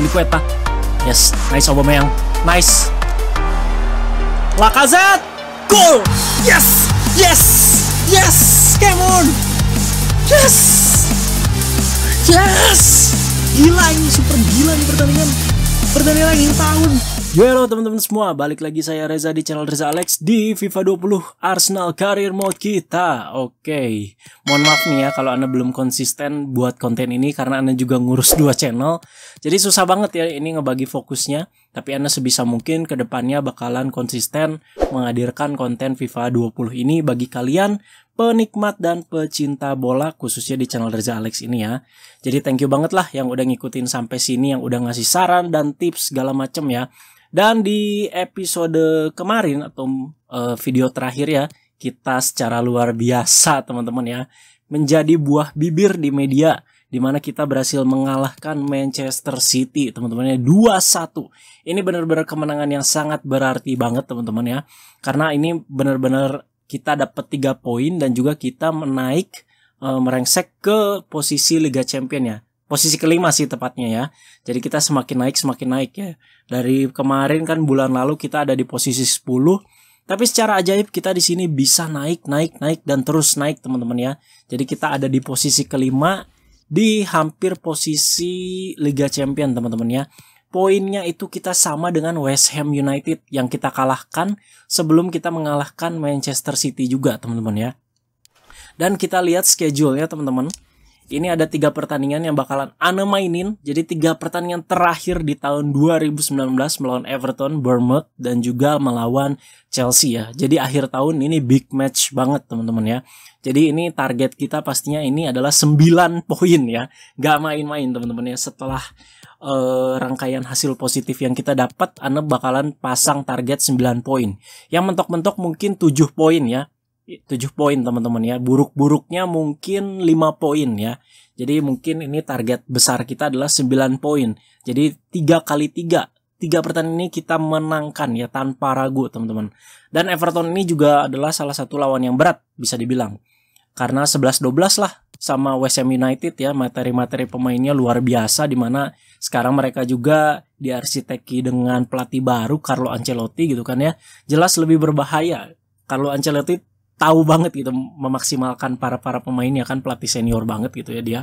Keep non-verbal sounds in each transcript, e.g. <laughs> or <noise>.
Liqueta. Yes, nice Aubameyang. Nice. lakazet Goal. Yes. Yes. Yes. Come on. Yes. Yes. Gila ini super gila nih pertandingan. Pertandingan lagi tahun. Yo halo teman-teman semua, balik lagi saya Reza di channel Reza Alex di FIFA 20 Arsenal Career Mode kita. Oke, okay. mohon maaf nih ya kalau Anda belum konsisten buat konten ini karena Anda juga ngurus dua channel. Jadi susah banget ya ini ngebagi fokusnya, tapi Anda sebisa mungkin ke depannya bakalan konsisten menghadirkan konten FIFA 20 ini bagi kalian penikmat dan pecinta bola khususnya di channel Reza Alex ini ya. Jadi thank you banget lah yang udah ngikutin sampai sini, yang udah ngasih saran dan tips segala macem ya. Dan di episode kemarin atau uh, video terakhir ya, kita secara luar biasa teman-teman ya, menjadi buah bibir di media di mana kita berhasil mengalahkan Manchester City teman-temannya 2-1. Ini benar-benar kemenangan yang sangat berarti banget teman-teman ya. Karena ini benar-benar kita dapat 3 poin dan juga kita menaik e, eh, merengsek ke posisi Liga Champion ya posisi kelima sih tepatnya ya. Jadi kita semakin naik semakin naik ya. Dari kemarin kan bulan lalu kita ada di posisi 10, tapi secara ajaib kita di sini bisa naik, naik, naik dan terus naik teman-teman ya. Jadi kita ada di posisi kelima di hampir posisi Liga Champion teman-teman ya. Poinnya itu kita sama dengan West Ham United yang kita kalahkan sebelum kita mengalahkan Manchester City juga teman-teman ya. Dan kita lihat schedule ya teman-teman. Ini ada tiga pertandingan yang bakalan Ane mainin. Jadi tiga pertandingan terakhir di tahun 2019 melawan Everton, Bournemouth, dan juga melawan Chelsea ya. Jadi akhir tahun ini big match banget teman-teman ya. Jadi ini target kita pastinya ini adalah 9 <laughs> poin ya. Gak main-main teman-teman ya. Setelah uh, rangkaian hasil positif yang kita dapat, Ane bakalan pasang target 9 poin. Yang mentok-mentok mungkin 7 poin ya 7 poin teman-teman ya. Buruk-buruknya mungkin 5 poin ya. Jadi mungkin ini target besar kita adalah 9 poin. Jadi 3 kali 3. 3 pertandingan ini kita menangkan ya tanpa ragu teman-teman. Dan Everton ini juga adalah salah satu lawan yang berat bisa dibilang. Karena 11-12 lah sama West Ham United ya materi-materi pemainnya luar biasa dimana sekarang mereka juga diarsiteki dengan pelatih baru Carlo Ancelotti gitu kan ya jelas lebih berbahaya Carlo Ancelotti tahu banget gitu memaksimalkan para para pemainnya kan pelatih senior banget gitu ya dia.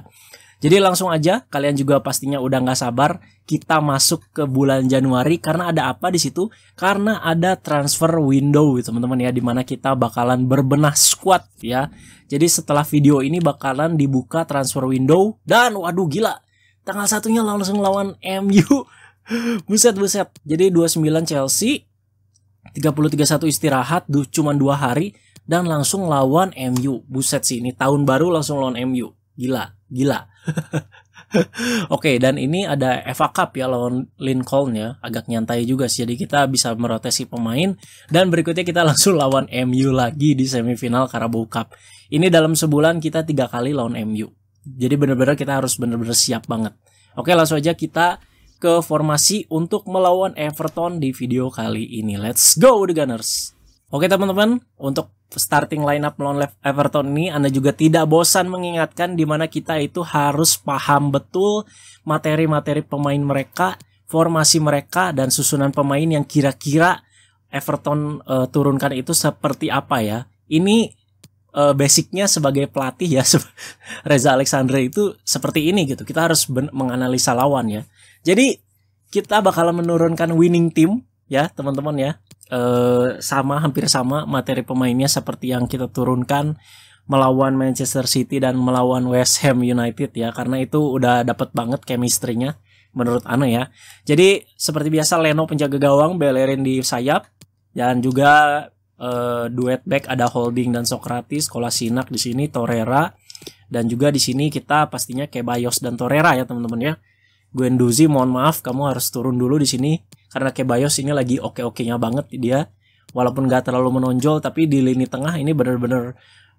Jadi langsung aja kalian juga pastinya udah nggak sabar kita masuk ke bulan Januari karena ada apa di situ? Karena ada transfer window gitu, teman-teman ya dimana kita bakalan berbenah squad ya. Jadi setelah video ini bakalan dibuka transfer window dan waduh gila tanggal satunya langsung lawan MU. <laughs> buset buset. Jadi 29 Chelsea 30-31 istirahat, duh, cuman dua hari dan langsung lawan MU. Buset sih ini tahun baru langsung lawan MU. Gila, gila. <laughs> Oke, okay, dan ini ada FA Cup ya lawan Lincoln ya, agak nyantai juga sih. Jadi kita bisa merotasi pemain dan berikutnya kita langsung lawan MU lagi di semifinal Carabao Cup. Ini dalam sebulan kita tiga kali lawan MU. Jadi benar-benar kita harus benar-benar siap banget. Oke, okay, langsung aja kita ke formasi untuk melawan Everton di video kali ini. Let's go the Gunners. Oke teman-teman, untuk starting lineup melawan Everton ini Anda juga tidak bosan mengingatkan di mana kita itu harus paham betul materi-materi pemain mereka, formasi mereka dan susunan pemain yang kira-kira Everton uh, turunkan itu seperti apa ya. Ini uh, basicnya sebagai pelatih ya <laughs> Reza Alexandre itu seperti ini gitu. Kita harus menganalisa lawan ya. Jadi kita bakal menurunkan winning team ya teman-teman ya Eh, sama hampir sama materi pemainnya seperti yang kita turunkan melawan Manchester City dan melawan West Ham United ya karena itu udah dapat banget chemistry-nya menurut Ana ya. Jadi seperti biasa Leno penjaga gawang, Bellerin di sayap dan juga uh, duet back ada Holding dan Socrates, Kolasinak di sini Torreira dan juga di sini kita pastinya Kebayos dan Torreira ya teman-teman ya. Gwenduzi mohon maaf kamu harus turun dulu di sini karena Kebayos ini lagi oke oke nya banget dia walaupun gak terlalu menonjol tapi di lini tengah ini bener-bener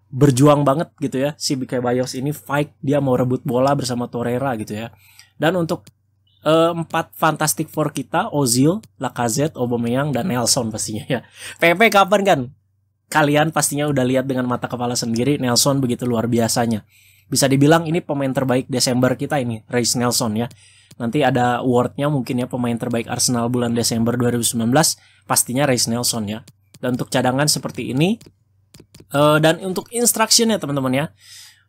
berjuang banget gitu ya si Kebayos ini fight dia mau rebut bola bersama Torreira gitu ya dan untuk eh, empat Fantastic Four kita Ozil, Lacazette, Aubameyang dan Nelson pastinya ya. <laughs> PP kapan kan? Kalian pastinya udah lihat dengan mata kepala sendiri Nelson begitu luar biasanya. Bisa dibilang ini pemain terbaik Desember kita ini, Reis Nelson ya. Nanti ada awardnya mungkin ya pemain terbaik Arsenal bulan Desember 2019 pastinya Reis Nelson ya. Dan untuk cadangan seperti ini uh, dan untuk instruction ya teman-teman ya.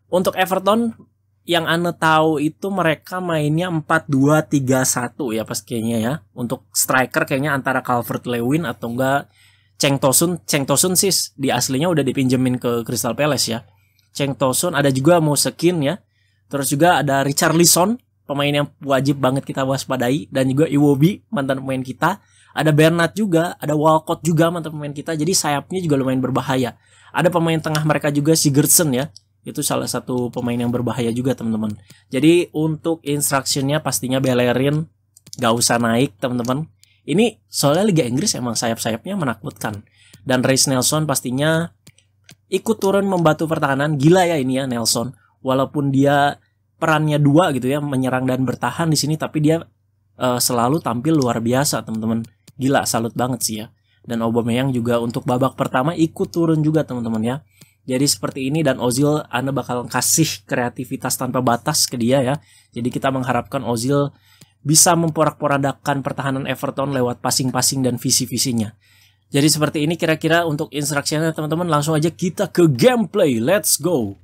Untuk Everton yang Anda tahu itu mereka mainnya 4-2-3-1 ya pas kayaknya ya. Untuk striker kayaknya antara Calvert Lewin atau enggak Cheng Tosun. Cheng Tosun sih di aslinya udah dipinjemin ke Crystal Palace ya. Cheng Tosun ada juga Musekin ya. Terus juga ada Richard Lison pemain yang wajib banget kita waspadai dan juga Iwobi mantan pemain kita ada Bernard juga ada Walcott juga mantan pemain kita jadi sayapnya juga lumayan berbahaya ada pemain tengah mereka juga Sigurdsson ya itu salah satu pemain yang berbahaya juga teman-teman jadi untuk instructionnya pastinya Bellerin gak usah naik teman-teman ini soalnya Liga Inggris emang sayap-sayapnya menakutkan dan Reece Nelson pastinya ikut turun membantu pertahanan gila ya ini ya Nelson walaupun dia perannya dua gitu ya menyerang dan bertahan di sini tapi dia uh, selalu tampil luar biasa teman-teman gila salut banget sih ya dan Aubameyang juga untuk babak pertama ikut turun juga teman-teman ya jadi seperti ini dan Ozil Anda bakal kasih kreativitas tanpa batas ke dia ya jadi kita mengharapkan Ozil bisa memporak-porandakan pertahanan Everton lewat passing-passing dan visi-visinya jadi seperti ini kira-kira untuk instruksinya teman-teman langsung aja kita ke gameplay let's go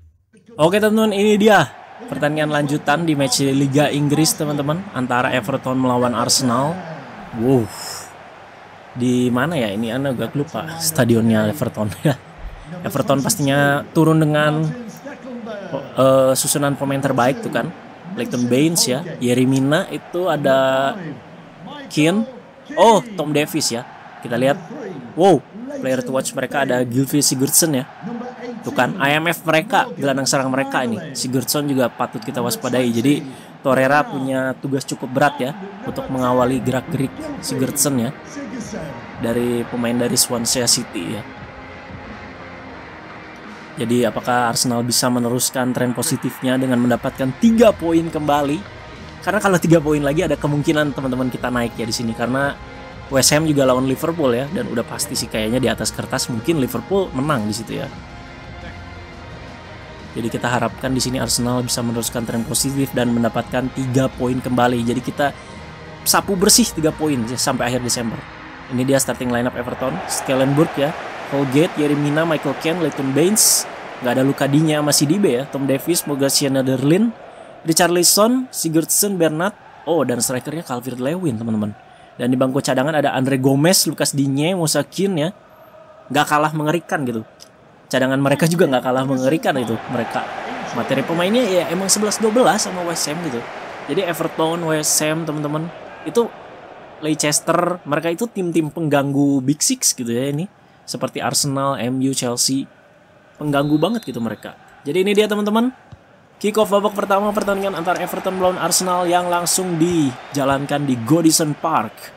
Oke teman-teman ini dia pertandingan lanjutan di match Liga Inggris teman-teman antara Everton melawan Arsenal. Wow. Di mana ya ini Anda agak lupa stadionnya Everton <laughs> ya. Everton pastinya turun dengan uh, susunan pemain terbaik tuh kan. Leighton Baines ya, Yerimina itu ada Keane, oh Tom Davis ya. Kita lihat, wow player to watch mereka ada Gylfi Sigurdsson ya. Tuh kan IMF mereka, gelandang serang mereka ini. Sigurdsson juga patut kita waspadai. Jadi Torreira punya tugas cukup berat ya untuk mengawali gerak-gerik Sigurdsson ya dari pemain dari Swansea City ya. Jadi apakah Arsenal bisa meneruskan tren positifnya dengan mendapatkan tiga poin kembali? Karena kalau tiga poin lagi ada kemungkinan teman-teman kita naik ya di sini karena West Ham juga lawan Liverpool ya dan udah pasti sih kayaknya di atas kertas mungkin Liverpool menang di situ ya. Jadi kita harapkan di sini Arsenal bisa meneruskan tren positif dan mendapatkan 3 poin kembali. Jadi kita sapu bersih 3 poin ya, sampai akhir Desember. Ini dia starting lineup Everton, Skellenburg ya, Holgate, Yerimina, Michael Ken, Leighton Baines, Gak ada luka dinya, masih di b ya, Tom Davis, Sienna Derlin, Richarlison, Sigurdsson, Bernat, oh dan strikernya Calvin Lewin teman-teman. Dan di bangku cadangan ada Andre Gomez, Lukas Digne, Mosa Keane ya, nggak kalah mengerikan gitu cadangan mereka juga nggak kalah mengerikan itu mereka materi pemainnya ya emang 11-12 sama West Ham gitu jadi Everton West Ham teman-teman itu Leicester mereka itu tim-tim pengganggu Big Six gitu ya ini seperti Arsenal MU Chelsea pengganggu banget gitu mereka jadi ini dia teman-teman kick off babak pertama pertandingan antara Everton melawan Arsenal yang langsung dijalankan di Godison Park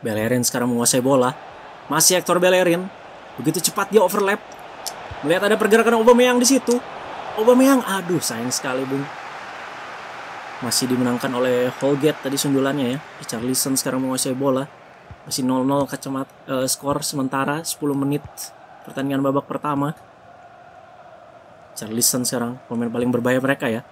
Bellerin sekarang menguasai bola masih aktor Bellerin Begitu cepat dia overlap. Melihat ada pergerakan Obama yang di situ. Obama yang aduh sayang sekali Bung. Masih dimenangkan oleh Holgate tadi sundulannya ya. Charlison sekarang menguasai bola. Masih 0-0 kacamat uh, eh, skor sementara 10 menit pertandingan babak pertama. Charlison sekarang pemain paling berbahaya mereka ya.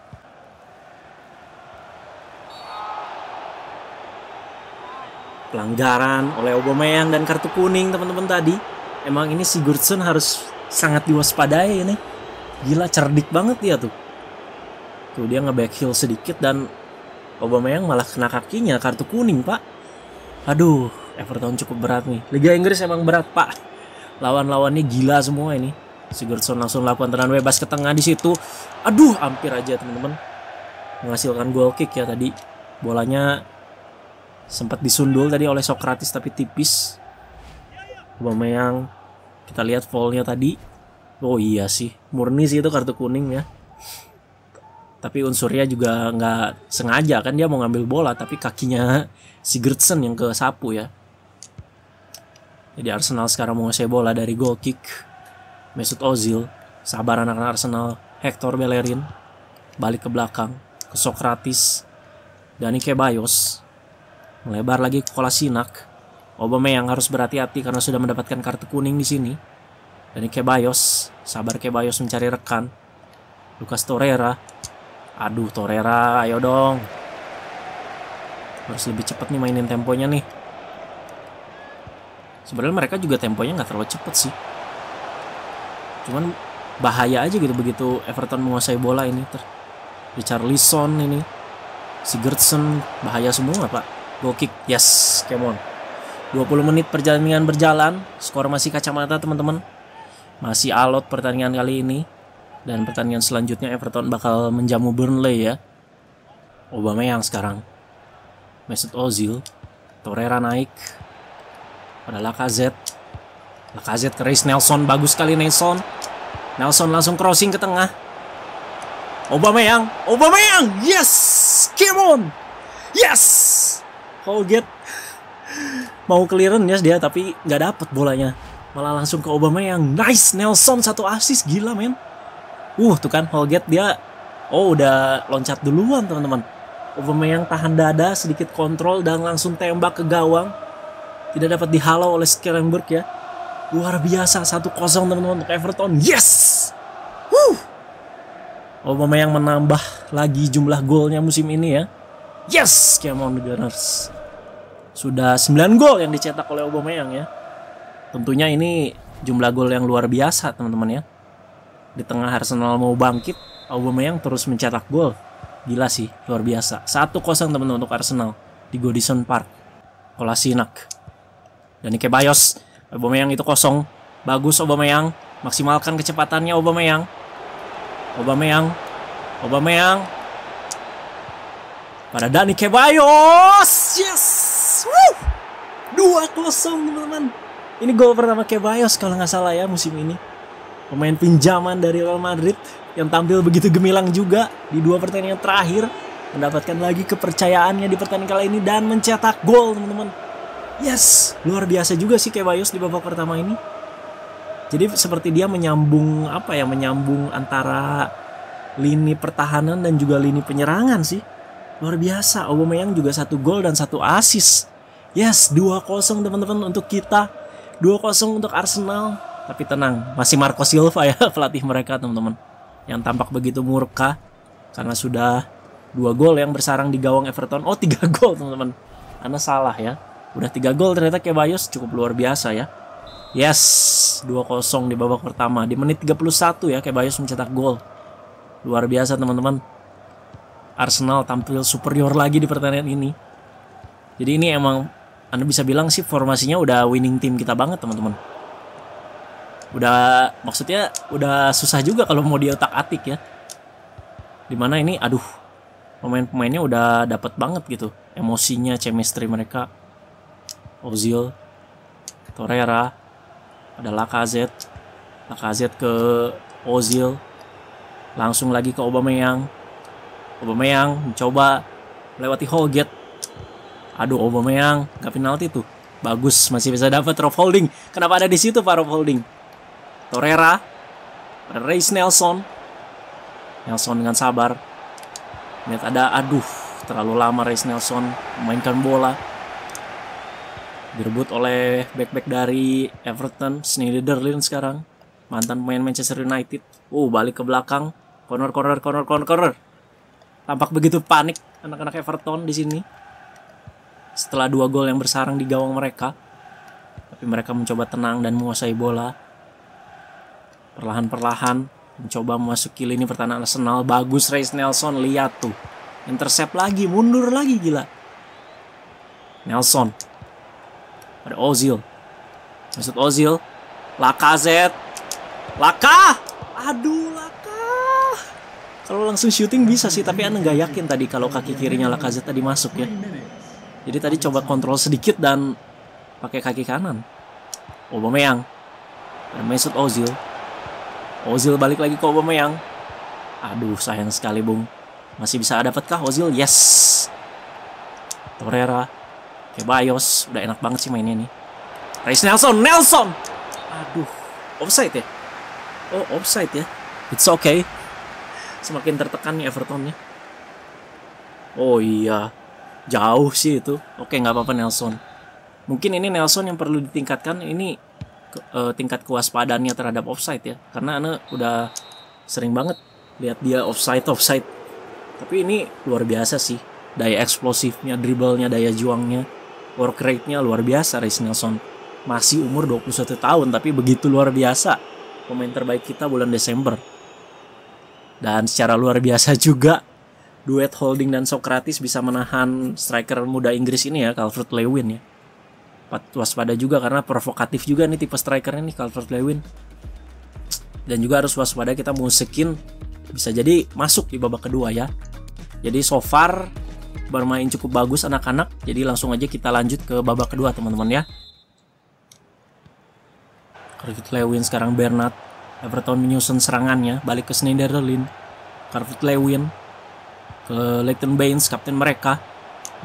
Pelanggaran oleh Obama yang dan kartu kuning teman-teman tadi emang ini Sigurdsson harus sangat diwaspadai ini gila cerdik banget dia tuh tuh dia ngeback heel sedikit dan Aubameyang malah kena kakinya kartu kuning pak aduh Everton cukup berat nih Liga Inggris emang berat pak lawan-lawannya gila semua ini Sigurdsson langsung lakukan tendangan bebas ke tengah di situ aduh hampir aja teman-teman menghasilkan goal kick ya tadi bolanya sempat disundul tadi oleh Sokratis tapi tipis Aubameyang kita lihat fallnya tadi. Oh iya sih, murni sih itu kartu kuning ya. Tapi unsurnya juga nggak sengaja kan dia mau ngambil bola tapi kakinya si Gertsen yang ke sapu ya. Jadi Arsenal sekarang menguasai bola dari goal kick Mesut Ozil. Sabar anak-anak Arsenal. Hector Bellerin balik ke belakang ke Sokratis Dani Kebayos melebar lagi ke Kolasinak Obama yang harus berhati-hati karena sudah mendapatkan kartu kuning di sini. Dan Kebayos, sabar Kebayos mencari rekan. Lukas Torreira. Aduh Torreira, ayo dong. Harus lebih cepat nih mainin temponya nih. Sebenarnya mereka juga temponya nggak terlalu cepet sih. Cuman bahaya aja gitu begitu Everton menguasai bola ini. Ter Lison ini. si Gertsen, bahaya semua, Pak. Go kick. Yes, come on. 20 menit perjalanan berjalan, skor masih kacamata teman-teman. Masih alot pertandingan kali ini. Dan pertandingan selanjutnya Everton bakal menjamu Burnley ya. Obama yang sekarang. Mesut Ozil. Torreira naik. Ada Lacazette. Lacazette ke Reece Nelson. Bagus sekali Nelson. Nelson langsung crossing ke tengah. Obama yang. Obama yang. Yes. Come on. Yes. Colgate mau clearance dia tapi nggak dapet bolanya malah langsung ke Obama yang nice Nelson satu assist gila men uh tuh kan Holgate dia oh udah loncat duluan teman-teman Obama yang tahan dada sedikit kontrol dan langsung tembak ke gawang tidak dapat dihalau oleh Skellenberg ya luar biasa satu kosong teman-teman untuk Everton yes uh Obama yang menambah lagi jumlah golnya musim ini ya yes Come on the Gunners sudah 9 gol yang dicetak oleh Aubameyang ya. Tentunya ini jumlah gol yang luar biasa teman-teman ya. Di tengah Arsenal mau bangkit, Aubameyang terus mencetak gol. Gila sih, luar biasa. 1-0 teman-teman untuk Arsenal di Godison Park. Kolasinak. Dan Ike Bayos. Aubameyang itu kosong. Bagus Aubameyang. Maksimalkan kecepatannya Aubameyang. Aubameyang. Aubameyang. Pada Dani Kebayos. Yes. Wuh! Dua kosong teman-teman. Ini gol pertama Kebayos kalau nggak salah ya musim ini. Pemain pinjaman dari Real Madrid yang tampil begitu gemilang juga di dua pertandingan terakhir mendapatkan lagi kepercayaannya di pertandingan kali ini dan mencetak gol teman-teman. Yes, luar biasa juga sih Kebayos di babak pertama ini. Jadi seperti dia menyambung apa ya, menyambung antara lini pertahanan dan juga lini penyerangan sih. Luar biasa, Aubameyang juga satu gol dan satu assist. Yes, 2-0 teman-teman untuk kita. 2-0 untuk Arsenal. Tapi tenang, masih Marco Silva ya <laughs> pelatih mereka teman-teman. Yang tampak begitu murka karena sudah dua gol yang bersarang di gawang Everton. Oh, tiga <laughs> gol teman-teman. Anda salah ya. Udah tiga gol ternyata Kebayos cukup luar biasa ya. Yes, 2-0 di babak pertama. Di menit 31 ya Kebayos mencetak gol. Luar biasa teman-teman. Arsenal tampil superior lagi di pertandingan ini. Jadi ini emang anda bisa bilang sih formasinya udah winning team kita banget teman-teman. Udah maksudnya udah susah juga kalau mau diotak atik ya. Dimana ini aduh pemain-pemainnya udah dapat banget gitu emosinya chemistry mereka. Ozil, Torreira, ada Lacazette, Lacazette ke Ozil, langsung lagi ke Aubameyang. Aubameyang mencoba melewati Holgate Aduh, Aubameyang nggak penalti tuh. Bagus, masih bisa dapat Rob Holding. Kenapa ada di situ Pak Rob Holding? Torreira, Reis Nelson, Nelson dengan sabar. Lihat ada, aduh, terlalu lama Reis Nelson memainkan bola. Direbut oleh back-back dari Everton, Schneiderlin sekarang. Mantan pemain Manchester United. Oh, balik ke belakang. Corner, corner, corner, corner, corner. Tampak begitu panik anak-anak Everton di sini setelah dua gol yang bersarang di gawang mereka. Tapi mereka mencoba tenang dan menguasai bola. Perlahan-perlahan mencoba memasuki lini pertahanan Arsenal. Bagus Reis Nelson, lihat tuh. Intercept lagi, mundur lagi gila. Nelson. Ada Ozil. Maksud Ozil. Laka Z. Laka! Aduh, Laka. Kalau langsung syuting bisa sih, tapi Anda nggak yakin tadi kalau kaki kirinya Laka Z tadi masuk ya. Jadi tadi coba kontrol sedikit dan pakai kaki kanan. Aubameyang dan Mesut Ozil. Ozil balik lagi ke Aubameyang. Aduh, sayang sekali, Bung. Masih bisa dapatkah Ozil? Yes. Torreira. Bayos. Udah enak banget sih mainnya nih. Reis Nelson. Nelson! Aduh. Offside ya? Oh, offside ya. It's okay. Semakin tertekan nih Everton Evertonnya. Oh iya jauh sih itu oke nggak apa-apa Nelson mungkin ini Nelson yang perlu ditingkatkan ini uh, tingkat kewaspadaannya terhadap offside ya karena Ana udah sering banget lihat dia offside offside tapi ini luar biasa sih daya eksplosifnya dribblenya daya juangnya work rate-nya luar biasa Reis Nelson masih umur 21 tahun tapi begitu luar biasa pemain terbaik kita bulan Desember dan secara luar biasa <laughs> juga duet Holding dan Socrates bisa menahan striker muda Inggris ini ya Calvert Lewin ya waspada juga karena provokatif juga nih tipe strikernya nih Calvert Lewin dan juga harus waspada kita musikin bisa jadi masuk di babak kedua ya jadi so far bermain cukup bagus anak-anak jadi langsung aja kita lanjut ke babak kedua teman-teman ya Calvert Lewin sekarang Bernard Everton menyusun serangannya balik ke Schneiderlin Calvert Lewin ke Leighton Baines, kapten mereka.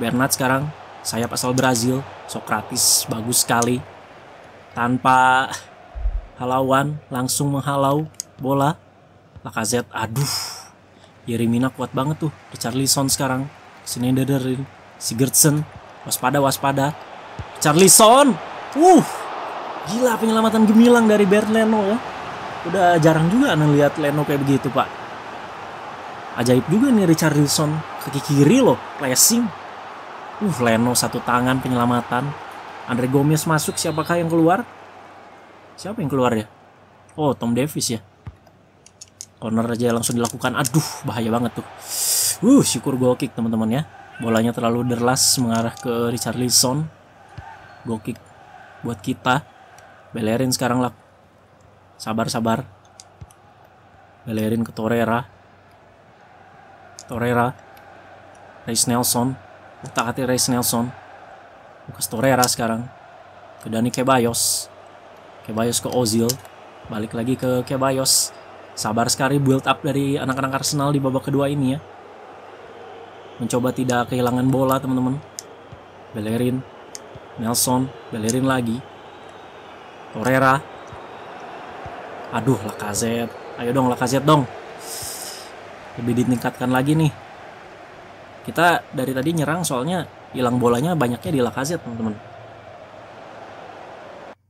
Bernard sekarang sayap asal Brazil, Socrates bagus sekali. Tanpa halauan langsung menghalau bola. Lakazet, aduh. Yerimina kuat banget tuh. ke Richarlison sekarang sini dari Sigurdsson. Waspada, waspada. Richarlison. Uh. Gila penyelamatan gemilang dari Bert Leno ya. Udah jarang juga nih lihat Leno kayak begitu, Pak. Ajaib juga nih Richard Richardson kaki kiri loh, placing. Uh, Leno satu tangan penyelamatan. Andre Gomez masuk, siapakah yang keluar? Siapa yang keluar ya? Oh, Tom Davis ya. Corner aja langsung dilakukan. Aduh, bahaya banget tuh. Uh, syukur goal kick teman-teman ya. Bolanya terlalu derlas mengarah ke Richard Wilson. Goal kick buat kita. Belerin sekarang lah. Sabar-sabar. Belerin ke Torreira. Torreira, Reis Nelson, otak hati Reis Nelson, Lucas Torreira sekarang, ke Dani Kebayos, Kebayos ke Ozil, balik lagi ke Kebayos, sabar sekali build up dari anak-anak Arsenal di babak kedua ini ya, mencoba tidak kehilangan bola teman-teman, Belerin, Nelson, Belerin lagi, Torreira, aduh Lacazette, ayo dong Lacazette dong, lebih ditingkatkan lagi nih kita dari tadi nyerang soalnya hilang bolanya banyaknya di Lacazette teman-teman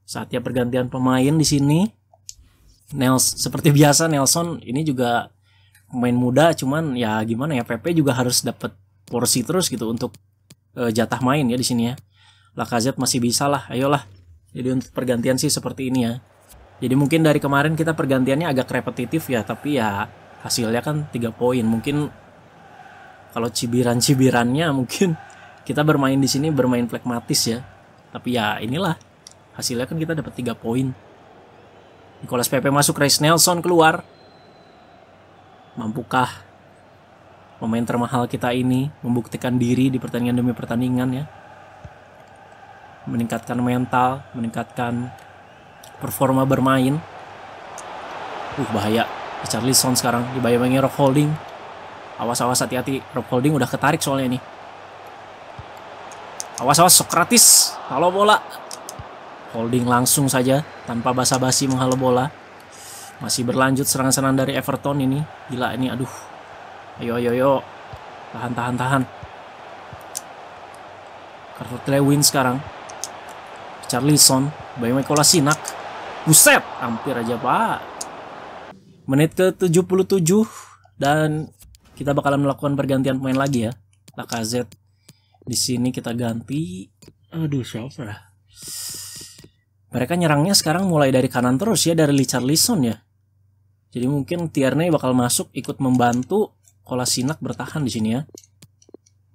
saatnya pergantian pemain di sini Nels seperti biasa Nelson ini juga pemain muda cuman ya gimana ya PP juga harus dapat porsi terus gitu untuk e, jatah main ya di sini ya Lacazette masih bisa lah ayolah jadi untuk pergantian sih seperti ini ya jadi mungkin dari kemarin kita pergantiannya agak repetitif ya tapi ya hasilnya kan tiga poin mungkin kalau cibiran-cibirannya mungkin kita bermain di sini bermain flekmatis ya tapi ya inilah hasilnya kan kita dapat tiga poin Nicholas Pepe masuk Reis Nelson keluar mampukah pemain termahal kita ini membuktikan diri di pertandingan demi pertandingan ya meningkatkan mental meningkatkan performa bermain uh bahaya Charlison sekarang dibayang-bayangin Rock Holding. Awas-awas hati-hati, Rock Holding udah ketarik soalnya ini, Awas-awas Sokratis, halo bola. Holding langsung saja tanpa basa-basi menghalau bola. Masih berlanjut serangan-serangan dari Everton ini. Gila ini aduh. Ayo ayo ayo. Tahan tahan tahan. Carter Lewin sekarang. Charlison, Bayang Kola Sinak. Buset, hampir aja Pak menit ke 77 dan kita bakalan melakukan pergantian pemain lagi ya. Lacazette di sini kita ganti aduh siapa ya? Mereka nyerangnya sekarang mulai dari kanan terus ya dari Lison ya. Jadi mungkin Tierney bakal masuk ikut membantu Kolasinak bertahan di sini ya.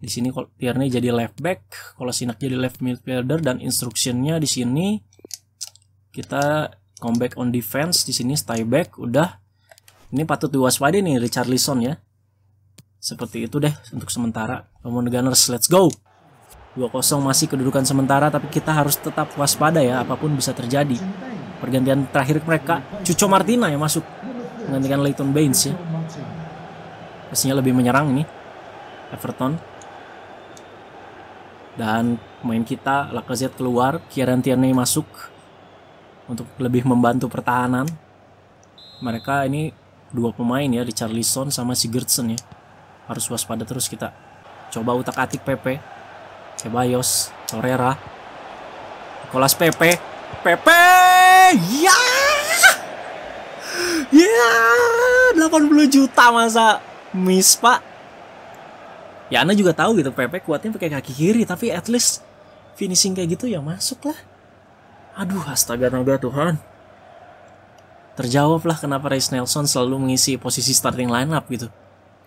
Di sini Tierney jadi left back, Kolasinak jadi left midfielder dan instruksinya di sini kita comeback on defense di sini stay back udah ini patut diwaspadai nih Richard Lison ya. Seperti itu deh untuk sementara. Namun Gunners, let's go! 2-0 masih kedudukan sementara tapi kita harus tetap waspada ya apapun bisa terjadi. Pergantian terakhir mereka Cucu Martina yang masuk menggantikan Leighton Baines ya. Pastinya lebih menyerang ini Everton. Dan main kita Lacazette keluar, Kieran Tierney masuk untuk lebih membantu pertahanan. Mereka ini dua pemain ya Richarlison sama si Gertsen ya harus waspada terus kita coba utak atik Pepe Ceballos Torreira Nicolas Pepe Pepe ya ya delapan puluh juta masa miss pak ya Anda juga tahu gitu Pepe kuatnya pakai kaki kiri tapi at least finishing kayak gitu ya masuk lah aduh astaga naga Tuhan terjawab lah kenapa Reis Nelson selalu mengisi posisi starting lineup gitu.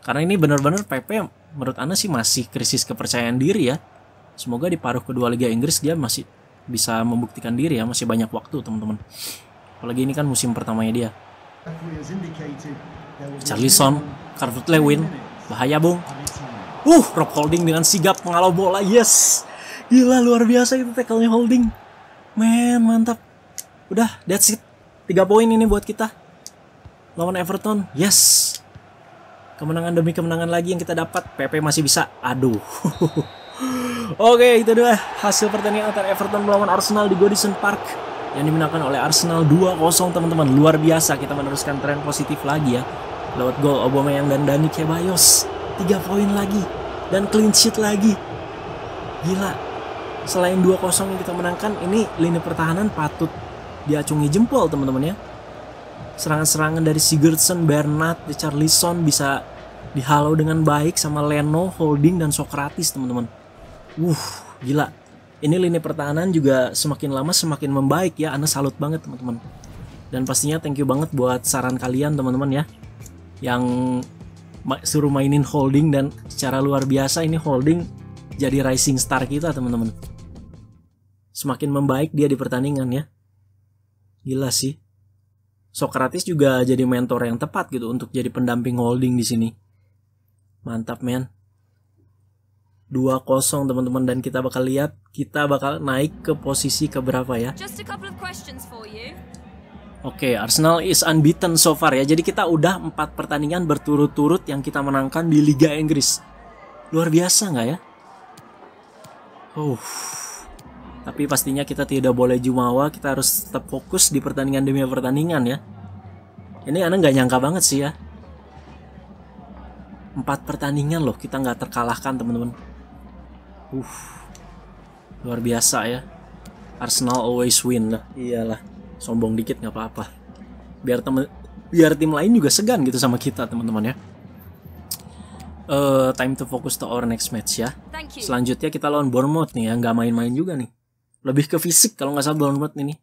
Karena ini benar-benar PP menurut Anda sih masih krisis kepercayaan diri ya. Semoga di paruh kedua Liga Inggris dia masih bisa membuktikan diri ya, masih banyak waktu teman-teman. Apalagi ini kan musim pertamanya dia. Charlison, Calvert Lewin, bahaya bung. Uh, Rob Holding dengan sigap mengalau bola, yes. Gila luar biasa itu tackle-nya Holding. man mantap. Udah, that's it tiga poin ini buat kita lawan Everton yes kemenangan demi kemenangan lagi yang kita dapat PP masih bisa aduh <laughs> Oke, itu adalah hasil pertandingan antara Everton melawan Arsenal di Goodison Park yang dimenangkan oleh Arsenal 2-0 teman-teman. Luar biasa kita meneruskan tren positif lagi ya. Lewat gol Aubameyang dan Dani Ceballos. tiga poin lagi dan clean sheet lagi. Gila. Selain 2-0 yang kita menangkan, ini lini pertahanan patut diacungi jempol teman-teman ya. Serangan-serangan dari Sigurdsson, Bernat, Richarlison bisa dihalau dengan baik sama Leno, Holding, dan Socrates teman-teman. Wuh, gila. Ini lini pertahanan juga semakin lama semakin membaik ya. Anda salut banget teman-teman. Dan pastinya thank you banget buat saran kalian teman-teman ya. Yang suruh mainin holding dan secara luar biasa ini holding jadi rising star kita teman-teman. Semakin membaik dia di pertandingan ya. Gila sih. Socrates juga jadi mentor yang tepat gitu untuk jadi pendamping holding di sini. Mantap men. 2-0 teman-teman dan kita bakal lihat kita bakal naik ke posisi ke berapa ya. Oke, okay, Arsenal is unbeaten so far ya. Jadi kita udah 4 pertandingan berturut-turut yang kita menangkan di Liga Inggris. Luar biasa nggak ya? Uh. Tapi pastinya kita tidak boleh jumawa, kita harus tetap fokus di pertandingan demi pertandingan ya. Ini anak nggak nyangka banget sih ya. Empat pertandingan loh kita nggak terkalahkan teman-teman. Uh, luar biasa ya. Arsenal always win lah. Iyalah, sombong dikit nggak apa-apa. Biar temen, biar tim lain juga segan gitu sama kita teman-teman ya. Uh, time to focus to our next match ya. Selanjutnya kita lawan Bournemouth nih ya, nggak main-main juga nih lebih ke fisik kalau nggak salah banget ini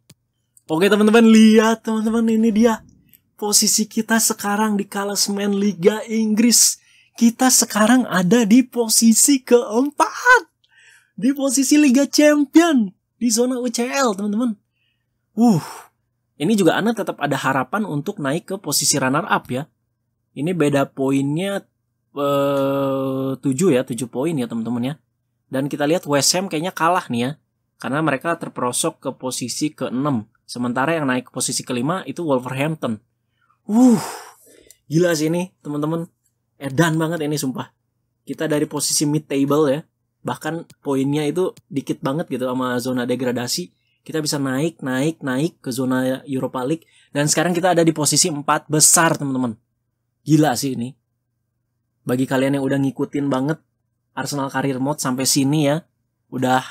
oke teman-teman lihat teman-teman ini dia posisi kita sekarang di klasemen Liga Inggris kita sekarang ada di posisi keempat di posisi Liga Champion di zona UCL teman-teman uh ini juga Anda tetap ada harapan untuk naik ke posisi runner up ya. Ini beda poinnya eh, 7 ya, 7 poin ya teman-teman ya. Dan kita lihat West Ham kayaknya kalah nih ya karena mereka terperosok ke posisi ke-6. Sementara yang naik ke posisi kelima itu Wolverhampton. Uh, gila sih ini teman-teman. Edan banget ini sumpah. Kita dari posisi mid table ya. Bahkan poinnya itu dikit banget gitu sama zona degradasi. Kita bisa naik, naik, naik ke zona Europa League. Dan sekarang kita ada di posisi 4 besar teman-teman. Gila sih ini. Bagi kalian yang udah ngikutin banget Arsenal Career Mode sampai sini ya. Udah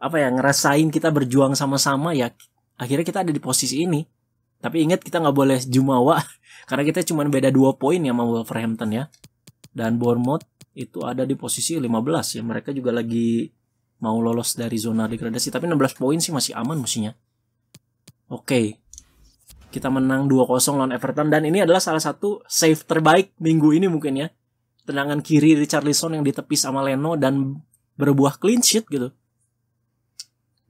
apa ya ngerasain kita berjuang sama-sama ya akhirnya kita ada di posisi ini tapi ingat kita nggak boleh jumawa <laughs> karena kita cuma beda dua poin ya sama Wolverhampton ya dan Bournemouth itu ada di posisi 15 ya mereka juga lagi mau lolos dari zona degradasi tapi 16 poin sih masih aman mestinya oke kita menang 2-0 lawan Everton dan ini adalah salah satu save terbaik minggu ini mungkin ya tendangan kiri Richarlison yang ditepis sama Leno dan berbuah clean sheet gitu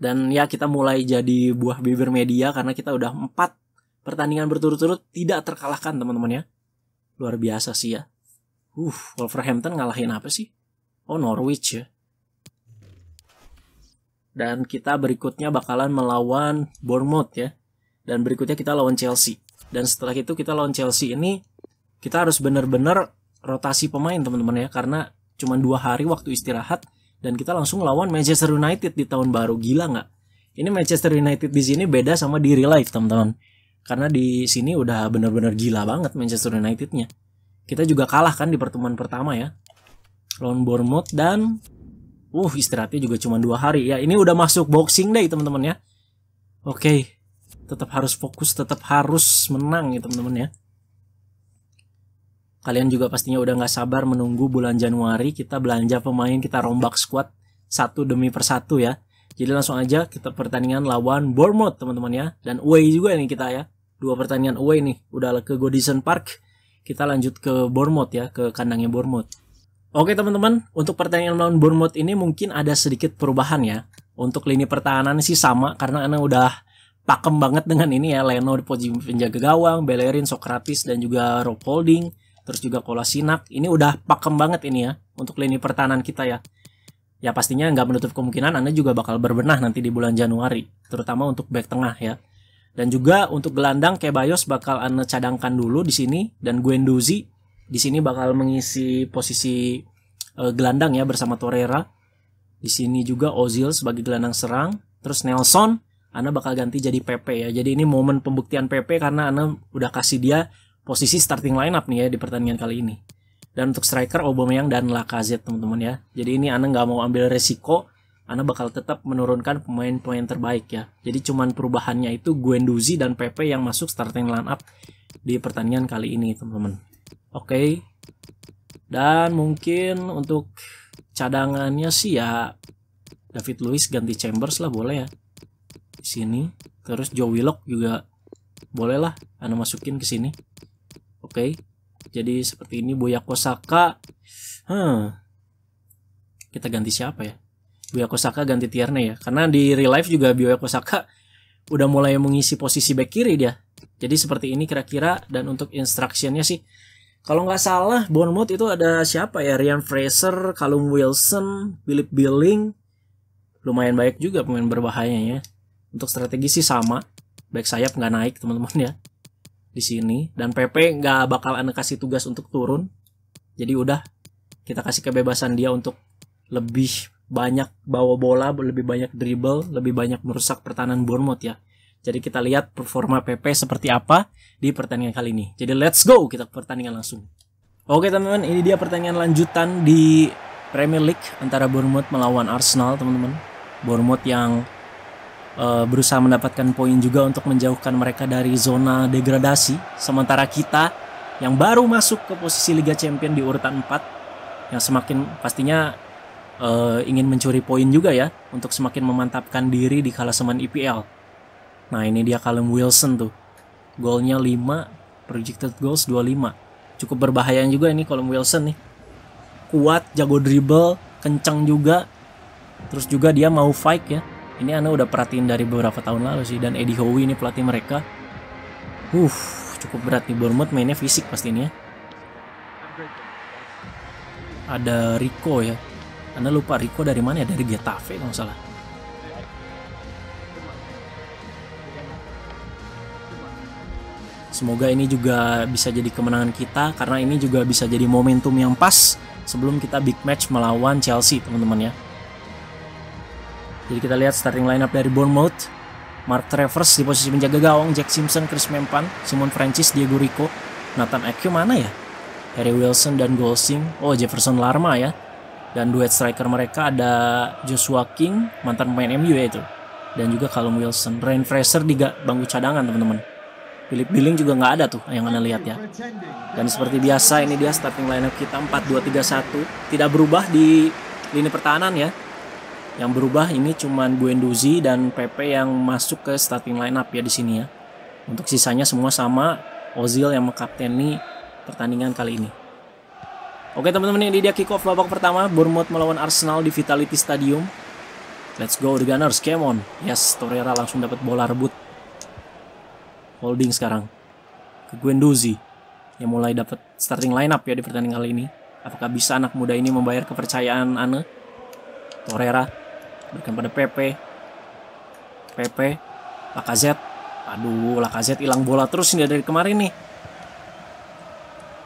dan ya kita mulai jadi buah bibir media karena kita udah empat pertandingan berturut-turut tidak terkalahkan teman-teman ya. Luar biasa sih ya. Uh, Wolverhampton ngalahin apa sih? Oh, Norwich ya. Dan kita berikutnya bakalan melawan Bournemouth ya. Dan berikutnya kita lawan Chelsea. Dan setelah itu kita lawan Chelsea ini kita harus bener-bener rotasi pemain teman-teman ya karena cuma dua hari waktu istirahat dan kita langsung lawan Manchester United di tahun baru gila nggak? Ini Manchester United di sini beda sama di real life teman-teman. Karena di sini udah bener-bener gila banget Manchester Unitednya. Kita juga kalah kan di pertemuan pertama ya. Lawan Bournemouth dan uh istirahatnya juga cuma dua hari ya. Ini udah masuk Boxing deh teman-teman ya. Oke, tetap harus fokus, tetap harus menang ya teman-teman ya. Kalian juga pastinya udah nggak sabar menunggu bulan Januari kita belanja pemain, kita rombak squad satu demi persatu ya. Jadi langsung aja kita pertandingan lawan Bournemouth teman-teman ya. Dan away juga ini kita ya. Dua pertandingan away nih. Udah ke Godison Park. Kita lanjut ke Bournemouth ya, ke kandangnya Bournemouth. Oke teman-teman, untuk pertandingan lawan Bournemouth ini mungkin ada sedikit perubahan ya. Untuk lini pertahanan sih sama karena anak udah pakem banget dengan ini ya. Leno di posisi penjaga gawang, Bellerin, Socrates, dan juga Rob Holding terus juga kola sinak. Ini udah pakem banget ini ya untuk lini pertahanan kita ya. Ya pastinya nggak menutup kemungkinan Anda juga bakal berbenah nanti di bulan Januari, terutama untuk back tengah ya. Dan juga untuk gelandang Kebayos bakal Anda cadangkan dulu di sini dan Guendouzi di sini bakal mengisi posisi uh, gelandang ya bersama Torreira. Di sini juga Ozil sebagai gelandang serang, terus Nelson Anda bakal ganti jadi PP ya. Jadi ini momen pembuktian PP karena Anda udah kasih dia posisi starting lineup nih ya di pertandingan kali ini. Dan untuk striker Aubameyang dan Lacazette teman-teman ya. Jadi ini Ana nggak mau ambil resiko, Ana bakal tetap menurunkan pemain-pemain terbaik ya. Jadi cuman perubahannya itu Guendouzi dan Pepe yang masuk starting lineup di pertandingan kali ini teman-teman. Oke. Dan mungkin untuk cadangannya sih ya David Luiz ganti Chambers lah boleh ya di sini terus Joe Willock juga boleh lah ana masukin ke sini Oke. Okay? Jadi seperti ini Buya Kosaka. Hmm. Kita ganti siapa ya? Buya Kosaka ganti Tierney ya. Karena di real life juga Buya Kosaka udah mulai mengisi posisi back kiri dia. Jadi seperti ini kira-kira dan untuk instructionnya sih kalau nggak salah Bournemouth itu ada siapa ya Ryan Fraser, Callum Wilson, Philip Billing lumayan baik juga pemain berbahayanya ya. Untuk strategi sih sama, back sayap nggak naik teman-teman ya di sini dan PP nggak bakal anda kasih tugas untuk turun. Jadi udah kita kasih kebebasan dia untuk lebih banyak bawa bola, lebih banyak dribble, lebih banyak merusak pertahanan Bournemouth ya. Jadi kita lihat performa PP seperti apa di pertandingan kali ini. Jadi let's go kita ke pertandingan langsung. Oke teman-teman, ini dia pertandingan lanjutan di Premier League antara Bournemouth melawan Arsenal teman-teman. Bournemouth yang uh, berusaha mendapatkan poin juga untuk menjauhkan mereka dari zona degradasi. Sementara kita yang baru masuk ke posisi Liga Champion di urutan 4 yang semakin pastinya uh, ingin mencuri poin juga ya untuk semakin memantapkan diri di kalasemen IPL. Nah, ini dia Callum Wilson tuh. Golnya 5, projected goals 25. Cukup berbahaya juga ini Callum Wilson nih. Kuat, jago dribble, kencang juga. Terus juga dia mau fight ya ini anda udah perhatiin dari beberapa tahun lalu sih dan Eddie Howe ini pelatih mereka uh cukup berat nih Bournemouth mainnya fisik pastinya ada Rico ya Anda lupa Rico dari mana ya dari Getafe kalau salah Semoga ini juga bisa jadi kemenangan kita karena ini juga bisa jadi momentum yang pas sebelum kita big match melawan Chelsea teman-teman ya. Jadi kita lihat starting lineup dari Bournemouth. Mark Travers di posisi penjaga gawang, Jack Simpson, Chris Mempan, Simon Francis, Diego Rico, Nathan Akew mana ya? Harry Wilson dan Golsing. Oh, Jefferson Larma ya. Dan duet striker mereka ada Joshua King, mantan pemain MU ya itu. Dan juga Callum Wilson. Ryan Fraser di bangku cadangan, teman-teman. Philip Billing juga nggak ada tuh yang anda lihat ya. Dan seperti biasa ini dia starting lineup kita 4-2-3-1. Tidak berubah di lini pertahanan ya yang berubah ini cuman Buenduzi dan Pepe yang masuk ke starting lineup ya di sini ya. Untuk sisanya semua sama, Ozil yang mengkapteni pertandingan kali ini. Oke teman-teman ini dia kick off babak pertama Bournemouth melawan Arsenal di Vitality Stadium. Let's go the Gunners, come on. Yes, Torreira langsung dapat bola rebut. Holding sekarang. Ke Guendouzi yang mulai dapat starting lineup ya di pertandingan kali ini. Apakah bisa anak muda ini membayar kepercayaan Ane? Torreira berikan pada PP PP Lakazet aduh Lakazet hilang bola terus ini dari kemarin nih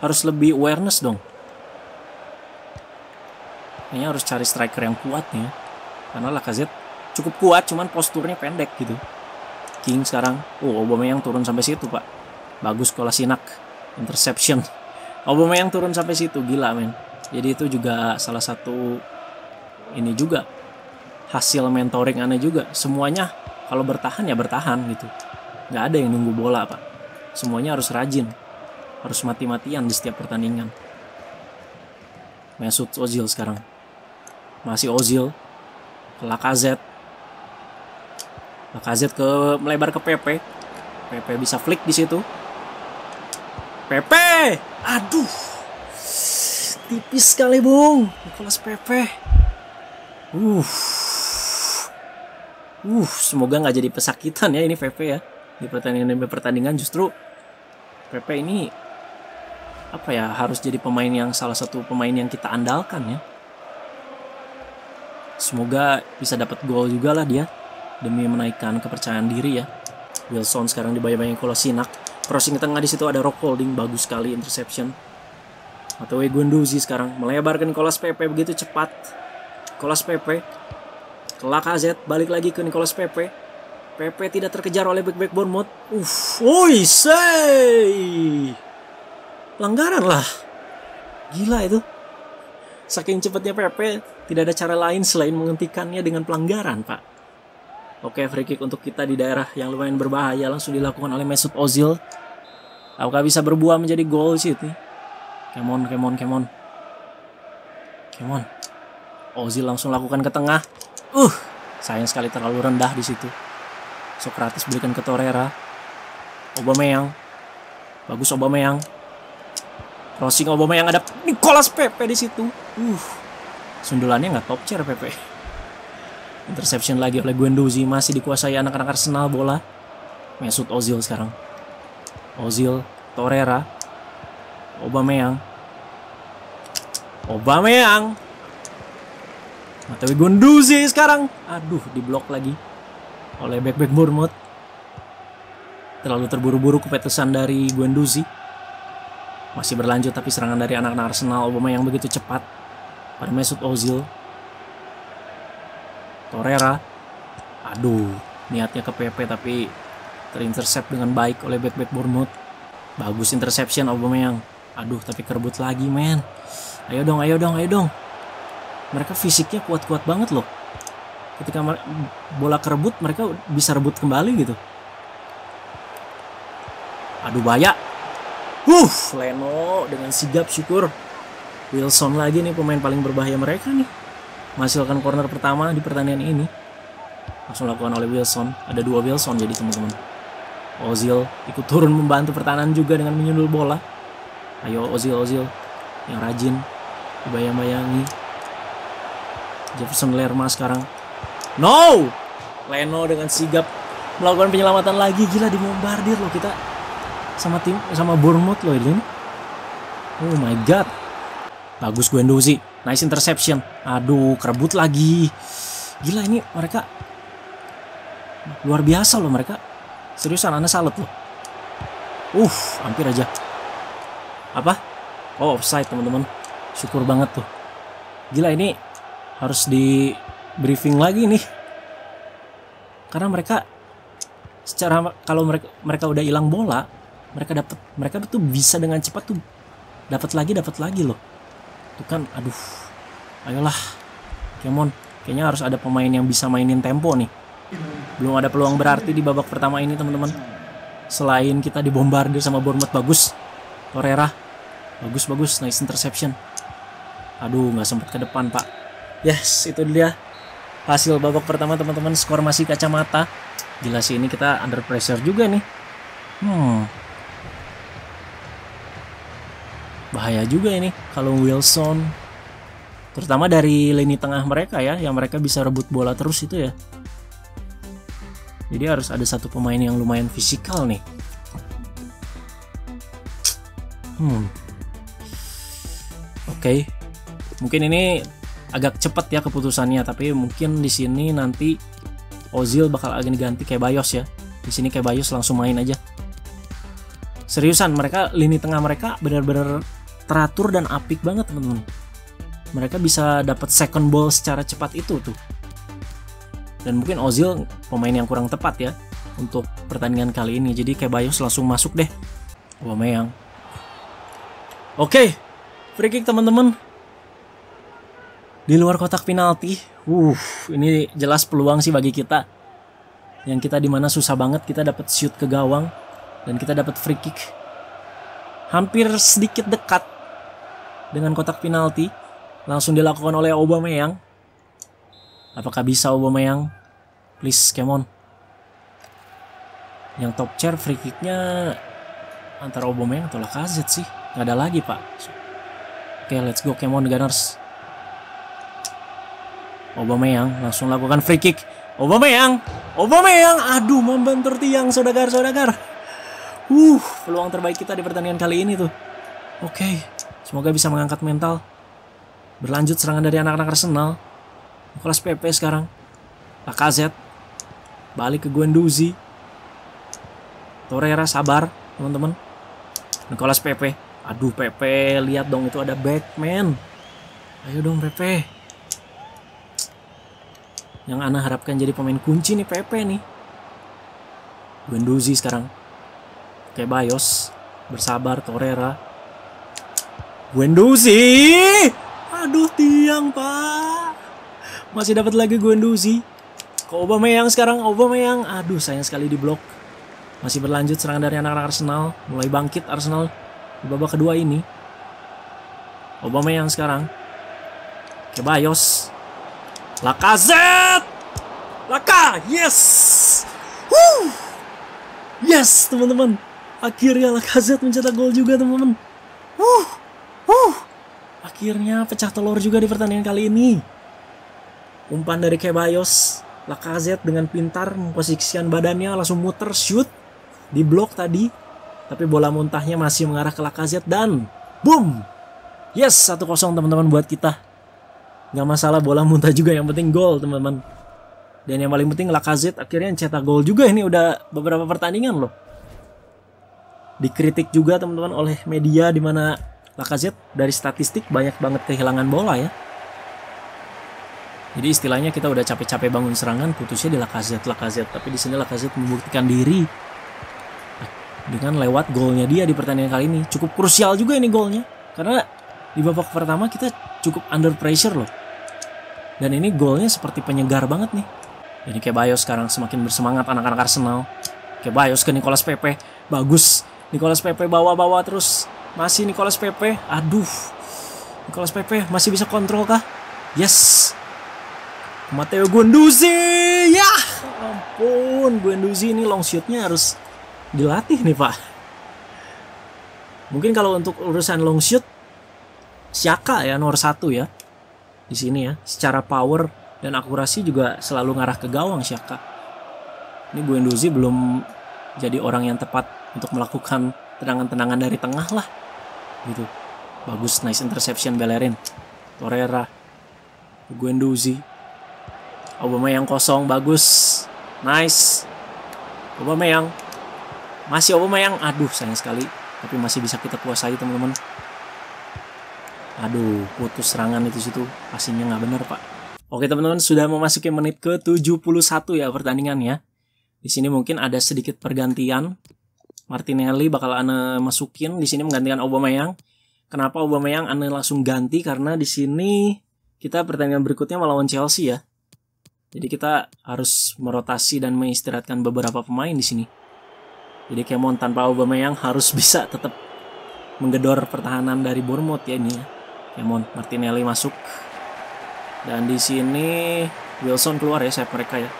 harus lebih awareness dong ini harus cari striker yang kuat nih ya. karena Lakazet cukup kuat cuman posturnya pendek gitu King sekarang oh Aubameyang turun sampai situ pak bagus kalau sinak interception <laughs> Aubameyang turun sampai situ gila men jadi itu juga salah satu ini juga hasil mentoring aneh juga semuanya kalau bertahan ya bertahan gitu nggak ada yang nunggu bola pak semuanya harus rajin harus mati-matian di setiap pertandingan Mesut Ozil sekarang masih Ozil ke Lakazet Lakazet ke melebar ke PP PP bisa flick di situ PP aduh tipis sekali bung Nicholas PP uh Uh, semoga nggak jadi pesakitan ya ini PP ya. Di pertandingan demi pertandingan justru PP ini apa ya harus jadi pemain yang salah satu pemain yang kita andalkan ya. Semoga bisa dapat gol juga lah dia demi menaikkan kepercayaan diri ya. Wilson sekarang dibayang-bayang sinak. Crossing tengah di situ ada rock holding bagus sekali interception. Atau Gunduzi sekarang melebarkan kolas PP begitu cepat. Kolas PP Kelak AZ balik lagi ke Nicolas Pepe. Pepe tidak terkejar oleh back-back Bournemouth. Uff, woi, say! Pelanggaran lah. Gila itu. Saking cepatnya Pepe, tidak ada cara lain selain menghentikannya dengan pelanggaran, Pak. Oke, free kick untuk kita di daerah yang lumayan berbahaya langsung dilakukan oleh Mesut Ozil. Apakah bisa berbuah menjadi gol sih on, come on. Come on. Ozil langsung lakukan ke tengah. Uh, sayang sekali terlalu rendah di situ. Socrates berikan ke Torreira. Aubameyang. Bagus Aubameyang. Crossing Aubameyang ada Nicolas Pepe di situ. Uh. Sundulannya nggak top chair Pepe. Interception lagi oleh Guendouzi masih dikuasai anak-anak Arsenal bola. Mesut Ozil sekarang. Ozil, Torreira, Aubameyang. Aubameyang Matawi tapi Gunduzi sekarang. Aduh, diblok lagi oleh back-back Bournemouth. Terlalu terburu-buru kepetesan dari Guendouzi. Masih berlanjut tapi serangan dari anak-anak Arsenal Obama yang begitu cepat pada Mesut Ozil. Torreira. Aduh, niatnya ke PP tapi terintercept dengan baik oleh back-back Bournemouth. Bagus interception Obama yang. Aduh, tapi kerebut lagi, men. Ayo dong, ayo dong, ayo dong mereka fisiknya kuat-kuat banget loh ketika bola kerebut mereka bisa rebut kembali gitu aduh bahaya uh Leno dengan sigap syukur Wilson lagi nih pemain paling berbahaya mereka nih menghasilkan corner pertama di pertandingan ini langsung lakukan oleh Wilson ada dua Wilson jadi teman-teman Ozil ikut turun membantu pertahanan juga dengan menyundul bola ayo Ozil Ozil yang rajin dibayang-bayangi Jefferson Lerma sekarang. No! Leno dengan sigap melakukan penyelamatan lagi. Gila bombardir loh kita sama tim sama Bournemouth loh ini. Oh my god. Bagus Guendouzi. Nice interception. Aduh, kerebut lagi. Gila ini mereka luar biasa loh mereka. Seriusan Anda salut loh. Uh, hampir aja. Apa? Oh, offside teman-teman. Syukur banget tuh. Gila ini harus di briefing lagi nih karena mereka secara kalau mereka mereka udah hilang bola mereka dapat mereka tuh bisa dengan cepat tuh dapat lagi dapat lagi loh tuh kan aduh ayolah kemon kayaknya harus ada pemain yang bisa mainin tempo nih belum ada peluang berarti di babak pertama ini teman-teman selain kita dibombardir sama Bournemouth bagus Torreira bagus bagus nice interception aduh nggak sempat ke depan pak Yes, itu dia hasil babak pertama teman-teman skor masih kacamata. Gila sih ini kita under pressure juga nih. Hmm. Bahaya juga ini kalau Wilson terutama dari lini tengah mereka ya yang mereka bisa rebut bola terus itu ya jadi harus ada satu pemain yang lumayan fisikal nih hmm oke okay. mungkin ini agak cepat ya keputusannya tapi mungkin di sini nanti Ozil bakal agen ganti kayak Bayos ya di sini kayak Bayos langsung main aja seriusan mereka lini tengah mereka benar-benar teratur dan apik banget teman-teman mereka bisa dapat second ball secara cepat itu tuh dan mungkin Ozil pemain yang kurang tepat ya untuk pertandingan kali ini jadi kayak Bayos langsung masuk deh meyang oke okay, free kick teman-teman di luar kotak penalti. Uh, ini jelas peluang sih bagi kita. Yang kita dimana susah banget kita dapat shoot ke gawang dan kita dapat free kick. Hampir sedikit dekat dengan kotak penalti. Langsung dilakukan oleh Aubameyang. Apakah bisa Aubameyang? Please, come on. Yang top chair free kicknya antara Aubameyang atau Lacazette sih. Gak ada lagi pak. Oke, okay, let's go. Come on, Gunners. Obama yang langsung lakukan free kick. Obama yang, Obama yang, aduh membentur tiang saudagar-saudagar. Uh, peluang terbaik kita di pertandingan kali ini tuh. Oke, okay. semoga bisa mengangkat mental. Berlanjut serangan dari anak-anak Arsenal. Kelas PP sekarang. Lacazette. Balik ke Guendouzi. Torreira sabar, teman-teman. Nicolas Pepe. Aduh Pepe, lihat dong itu ada Batman. Ayo dong Pepe yang Ana harapkan jadi pemain kunci nih PP nih. Guendouzi sekarang. Kayak Bayos, bersabar Torreira. Guendouzi! Aduh tiang, Pak. Masih dapat lagi Guendouzi. Ke Aubameyang sekarang, Aubameyang. Aduh, sayang sekali di blok. Masih berlanjut serangan dari anak-anak Arsenal. Mulai bangkit Arsenal di babak kedua ini. Aubameyang sekarang. Bayos Lakazet. Laka, yes. Woo. Yes, teman-teman. Akhirnya Lakazet mencetak gol juga, teman-teman. Akhirnya pecah telur juga di pertandingan kali ini. Umpan dari Kebayos, Lakazet dengan pintar memposisikan badannya langsung muter shoot di blok tadi. Tapi bola muntahnya masih mengarah ke Lakazet dan boom. Yes, 1-0 teman-teman buat kita nggak masalah bola muntah juga yang penting gol teman-teman dan yang paling penting Lakazet akhirnya cetak gol juga ini udah beberapa pertandingan loh dikritik juga teman-teman oleh media di mana Lakazet dari statistik banyak banget kehilangan bola ya jadi istilahnya kita udah capek-capek bangun serangan putusnya di Lakazet Lakazet tapi di sini Lakazet membuktikan diri eh, dengan lewat golnya dia di pertandingan kali ini cukup krusial juga ini golnya karena di babak pertama kita cukup under pressure loh dan ini golnya seperti penyegar banget nih. Jadi kayak Bayo sekarang semakin bersemangat anak-anak Arsenal. Kayak Bayo, ke Nicolas Pepe. Bagus. Nicolas Pepe bawa-bawa terus. Masih Nicolas Pepe. Aduh. Nicolas Pepe masih bisa kontrol kah? Yes. Matteo Guendouzi. Ya ampun. Guendouzi ini long shootnya harus dilatih nih pak. Mungkin kalau untuk urusan long shoot. Siaka ya nomor satu ya di sini ya. Secara power dan akurasi juga selalu ngarah ke gawang Syaka. Ini Buendozi belum jadi orang yang tepat untuk melakukan tenangan-tenangan dari tengah lah. Gitu. Bagus, nice interception Bellerin. Torreira. Guendouzi. Obama yang kosong, bagus. Nice. Obama yang masih Obama yang aduh sayang sekali tapi masih bisa kita kuasai teman-teman Aduh, putus serangan itu situ. Pastinya nggak bener, Pak. Oke, teman-teman, sudah memasuki menit ke-71 ya pertandingannya. Di sini mungkin ada sedikit pergantian. Martinelli bakal ane masukin di sini menggantikan Aubameyang. Kenapa Aubameyang ane langsung ganti karena di sini kita pertandingan berikutnya melawan Chelsea ya. Jadi kita harus merotasi dan mengistirahatkan beberapa pemain di sini. Jadi Kemon tanpa Aubameyang harus <laughs> bisa tetap menggedor pertahanan dari Bournemouth ya ini ya namun Martinelli masuk dan di sini Wilson keluar ya saya mereka ya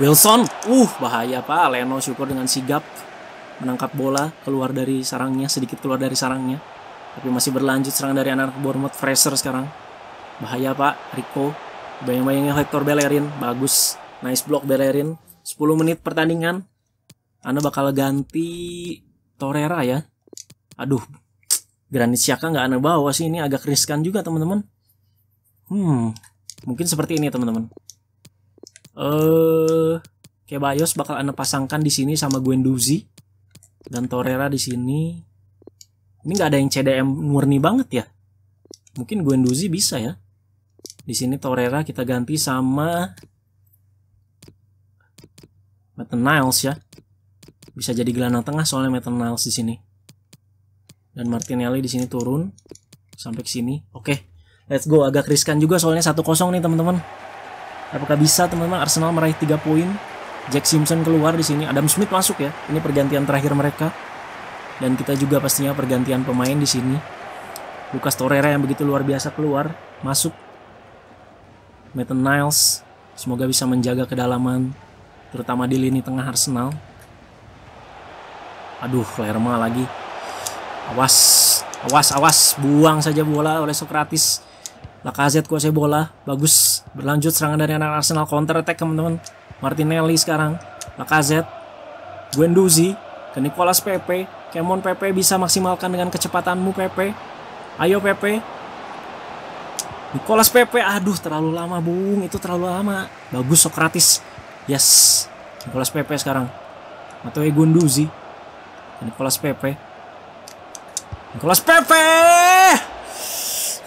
Wilson uh bahaya pak Leno syukur dengan sigap menangkap bola keluar dari sarangnya sedikit keluar dari sarangnya tapi masih berlanjut serangan dari anak Bournemouth Fraser sekarang bahaya pak Rico bayang-bayangnya Hector Bellerin bagus nice block Bellerin 10 menit pertandingan anda bakal ganti Torreira ya aduh Granit Xhaka nggak aneh bawa sih ini agak riskan juga teman-teman. Hmm, mungkin seperti ini teman-teman. Eh, Kebayos bakal aneh pasangkan di sini sama Guendouzi dan Torreira di sini. Ini nggak ada yang CDM murni banget ya. Mungkin Guendouzi bisa ya. Di sini Torreira kita ganti sama Matten ya. Bisa jadi gelandang tengah soalnya Matten Niles di sini dan Martinelli di sini turun sampai ke sini. Oke, okay. let's go. Agak riskan juga soalnya satu kosong nih teman-teman. Apakah bisa teman-teman Arsenal meraih 3 poin? Jack Simpson keluar di sini, Adam Smith masuk ya. Ini pergantian terakhir mereka. Dan kita juga pastinya pergantian pemain di sini. Lucas Torreira yang begitu luar biasa keluar, masuk. Nathan Niles semoga bisa menjaga kedalaman terutama di lini tengah Arsenal. Aduh, Lerma lagi Awas, awas, awas. Buang saja bola oleh Socrates. Lakazet kuasai bola. Bagus. Berlanjut serangan dari anak Arsenal. Counter attack teman-teman. Martinelli sekarang. Lakazet. Guendouzi. Ke Nicolas Pepe. Kemon Pepe bisa maksimalkan dengan kecepatanmu Pepe. Ayo Pepe. Nicolas Pepe. Aduh terlalu lama Bung. Itu terlalu lama. Bagus Sokratis. Yes. Nicolas Pepe sekarang. Atau Guendouzi. Nicolas Pepe. Nicholas Pepe.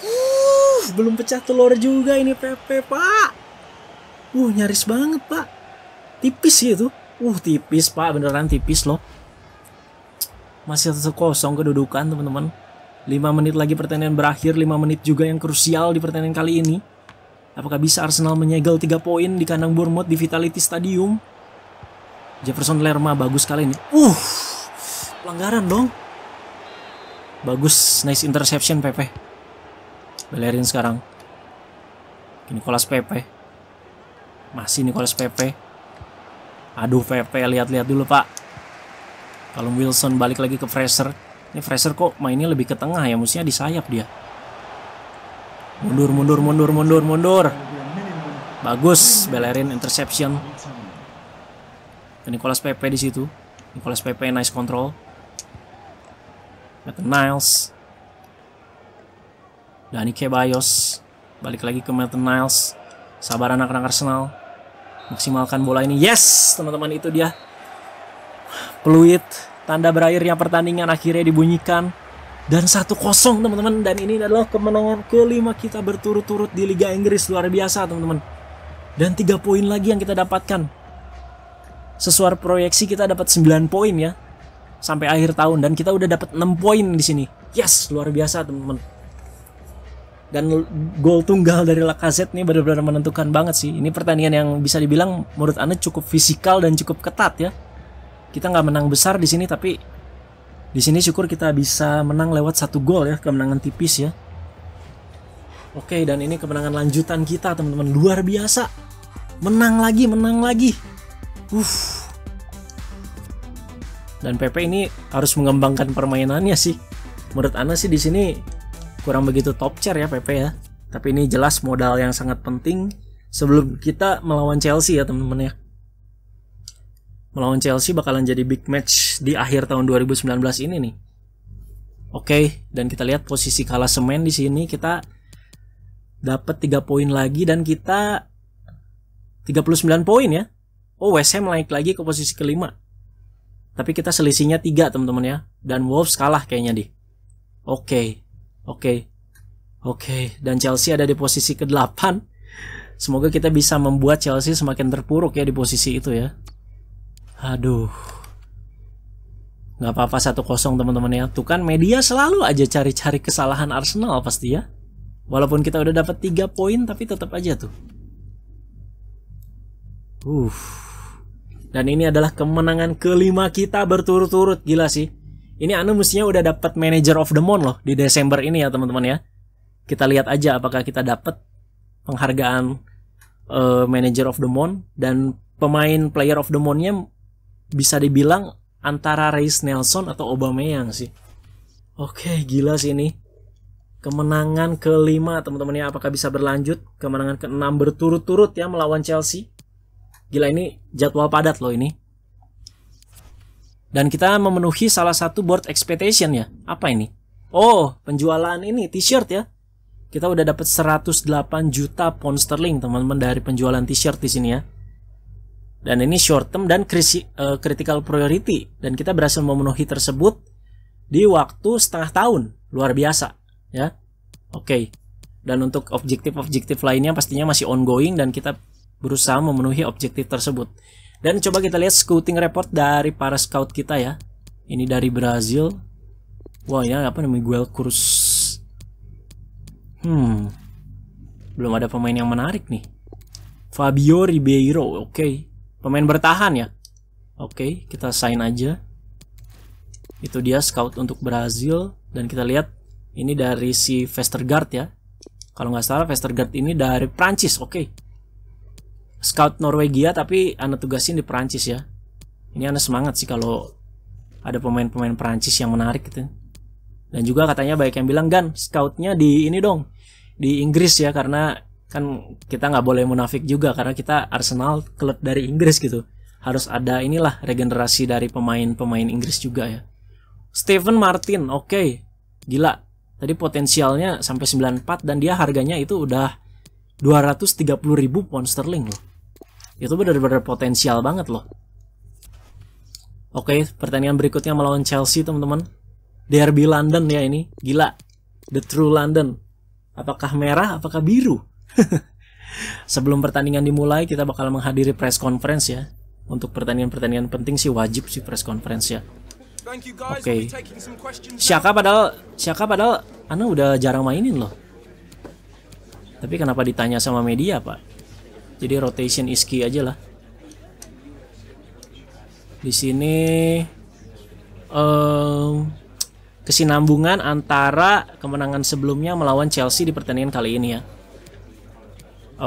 Uh, belum pecah telur juga ini Pepe, Pak. Uh, nyaris banget, Pak. Tipis sih itu. Uh, tipis, Pak. Beneran tipis loh. Masih satu kosong kedudukan, teman-teman. 5 menit lagi pertandingan berakhir, 5 menit juga yang krusial di pertandingan kali ini. Apakah bisa Arsenal menyegel 3 poin di kandang Bournemouth di Vitality Stadium? Jefferson Lerma bagus kali ini. Uh, pelanggaran dong. Bagus, nice interception Pepe. Belerin sekarang. Ini kolas Pepe. Masih ini kolas Pepe. Aduh Pepe, lihat-lihat dulu Pak. Kalau Wilson balik lagi ke Fraser. Ini Fraser kok mainnya lebih ke tengah ya, musnya di sayap dia. Mundur, mundur, mundur, mundur, mundur. Bagus, Belerin interception. Ini kolas Pepe di situ. Kolas Pepe nice control. Niles Dani Kebayos. balik lagi ke Matten Niles sabar anak-anak Arsenal maksimalkan bola ini yes teman-teman itu dia peluit tanda berakhirnya pertandingan akhirnya dibunyikan dan 1-0 teman-teman dan ini adalah kemenangan kelima kita berturut-turut di Liga Inggris luar biasa teman-teman dan 3 poin lagi yang kita dapatkan sesuai proyeksi kita dapat 9 poin ya sampai akhir tahun dan kita udah dapat 6 poin di sini. Yes, luar biasa, teman-teman. Dan gol tunggal dari Lacazette nih benar-benar menentukan banget sih. Ini pertandingan yang bisa dibilang menurut Anda cukup fisikal dan cukup ketat ya. Kita nggak menang besar di sini tapi di sini syukur kita bisa menang lewat satu gol ya, kemenangan tipis ya. Oke, dan ini kemenangan lanjutan kita, teman-teman. Luar biasa. Menang lagi, menang lagi. Uff, dan PP ini harus mengembangkan permainannya sih. Menurut Ana sih di sini kurang begitu top chair ya PP ya. Tapi ini jelas modal yang sangat penting sebelum kita melawan Chelsea ya teman-teman ya. Melawan Chelsea bakalan jadi big match di akhir tahun 2019 ini nih. Oke, dan kita lihat posisi kalah semen di sini kita dapat 3 poin lagi dan kita 39 poin ya. Oh, West Ham naik lagi ke posisi kelima. Tapi kita selisihnya tiga teman-teman ya. Dan Wolves kalah kayaknya di. Oke. Okay. Oke. Okay. Oke. Okay. Dan Chelsea ada di posisi ke-8. Semoga kita bisa membuat Chelsea semakin terpuruk ya di posisi itu ya. Aduh. nggak apa-apa satu kosong teman-teman ya. Tuh kan media selalu aja cari-cari kesalahan Arsenal pasti ya. Walaupun kita udah dapat tiga poin tapi tetap aja tuh. Uh. Dan ini adalah kemenangan kelima kita berturut-turut. Gila sih. Ini Anu mestinya udah dapat manager of the month loh di Desember ini ya teman-teman ya. Kita lihat aja apakah kita dapat penghargaan uh, manager of the month dan pemain player of the month-nya bisa dibilang antara Reis Nelson atau Aubameyang sih. Oke, gila sih ini. Kemenangan kelima teman-teman ya apakah bisa berlanjut? Kemenangan keenam berturut-turut ya melawan Chelsea. Gila ini jadwal padat loh ini. Dan kita memenuhi salah satu board expectation ya. Apa ini? Oh, penjualan ini t-shirt ya. Kita udah dapat 108 juta pound sterling teman-teman dari penjualan t-shirt di sini ya. Dan ini short term dan eh, critical priority dan kita berhasil memenuhi tersebut di waktu setengah tahun. Luar biasa ya. Oke. Okay. Dan untuk objektif-objektif lainnya pastinya masih ongoing dan kita berusaha memenuhi objektif tersebut. Dan coba kita lihat scouting report dari para scout kita ya. Ini dari Brazil. Wah, wow, ini ya, apa namanya? Miguel Cruz. Hmm. Belum ada pemain yang menarik nih. Fabio Ribeiro, oke. Okay. Pemain bertahan ya. Oke, okay, kita sign aja. Itu dia scout untuk Brazil dan kita lihat ini dari si Vestergaard ya. Kalau nggak salah Vestergaard ini dari Prancis, oke. Okay scout Norwegia tapi anda tugasin di Perancis ya ini anda semangat sih kalau ada pemain-pemain Perancis yang menarik gitu dan juga katanya baik yang bilang gan scoutnya di ini dong di Inggris ya karena kan kita nggak boleh munafik juga karena kita Arsenal klub dari Inggris gitu harus ada inilah regenerasi dari pemain-pemain Inggris juga ya Steven Martin oke okay. gila tadi potensialnya sampai 94 dan dia harganya itu udah 230 ribu pound sterling loh itu benar-benar potensial banget loh Oke, pertandingan berikutnya melawan Chelsea, teman-teman. Derby London ya ini. Gila. The True London. Apakah merah, apakah biru? <laughs> Sebelum pertandingan dimulai, kita bakal menghadiri press conference ya. Untuk pertandingan-pertandingan penting sih wajib sih press conference ya. Oke. Okay. Syaka padahal Siapa padahal Anu udah jarang mainin loh. Tapi kenapa ditanya sama media, Pak? jadi rotation is key aja lah di sini um, kesinambungan antara kemenangan sebelumnya melawan Chelsea di pertandingan kali ini ya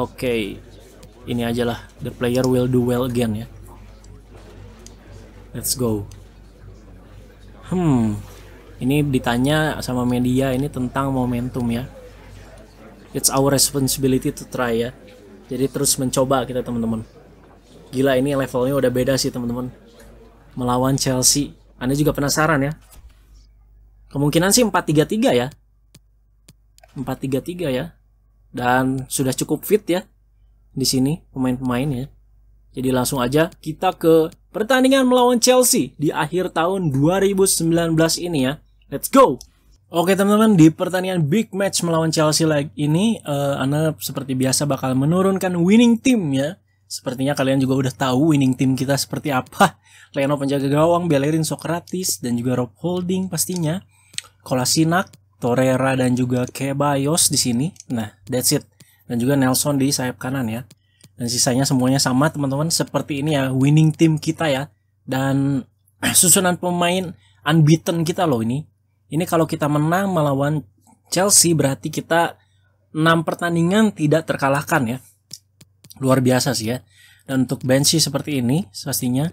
oke okay. ini aja lah the player will do well again ya let's go hmm ini ditanya sama media ini tentang momentum ya it's our responsibility to try ya jadi terus mencoba kita teman-teman gila ini levelnya udah beda sih teman-teman melawan Chelsea Anda juga penasaran ya kemungkinan sih 4-3-3 ya 4-3-3 ya dan sudah cukup fit ya di sini pemain-pemain ya jadi langsung aja kita ke pertandingan melawan Chelsea di akhir tahun 2019 ini ya let's go Oke teman-teman, di pertandingan big match melawan Chelsea like ini, uh, eh, Anda seperti biasa bakal menurunkan winning team ya. Sepertinya kalian juga udah tahu winning team kita seperti apa. <laughs> Leno penjaga gawang, Bellerin Socrates, dan juga Rob Holding pastinya. Kolasinak, Torreira, dan juga Kebayos di sini. Nah, that's it. Dan juga Nelson di sayap kanan ya. Dan sisanya semuanya sama teman-teman, seperti ini ya, winning team kita ya. Dan <clears throat> susunan pemain unbeaten kita loh ini ini kalau kita menang melawan Chelsea berarti kita 6 pertandingan tidak terkalahkan ya. Luar biasa sih ya. Dan untuk Bensi seperti ini pastinya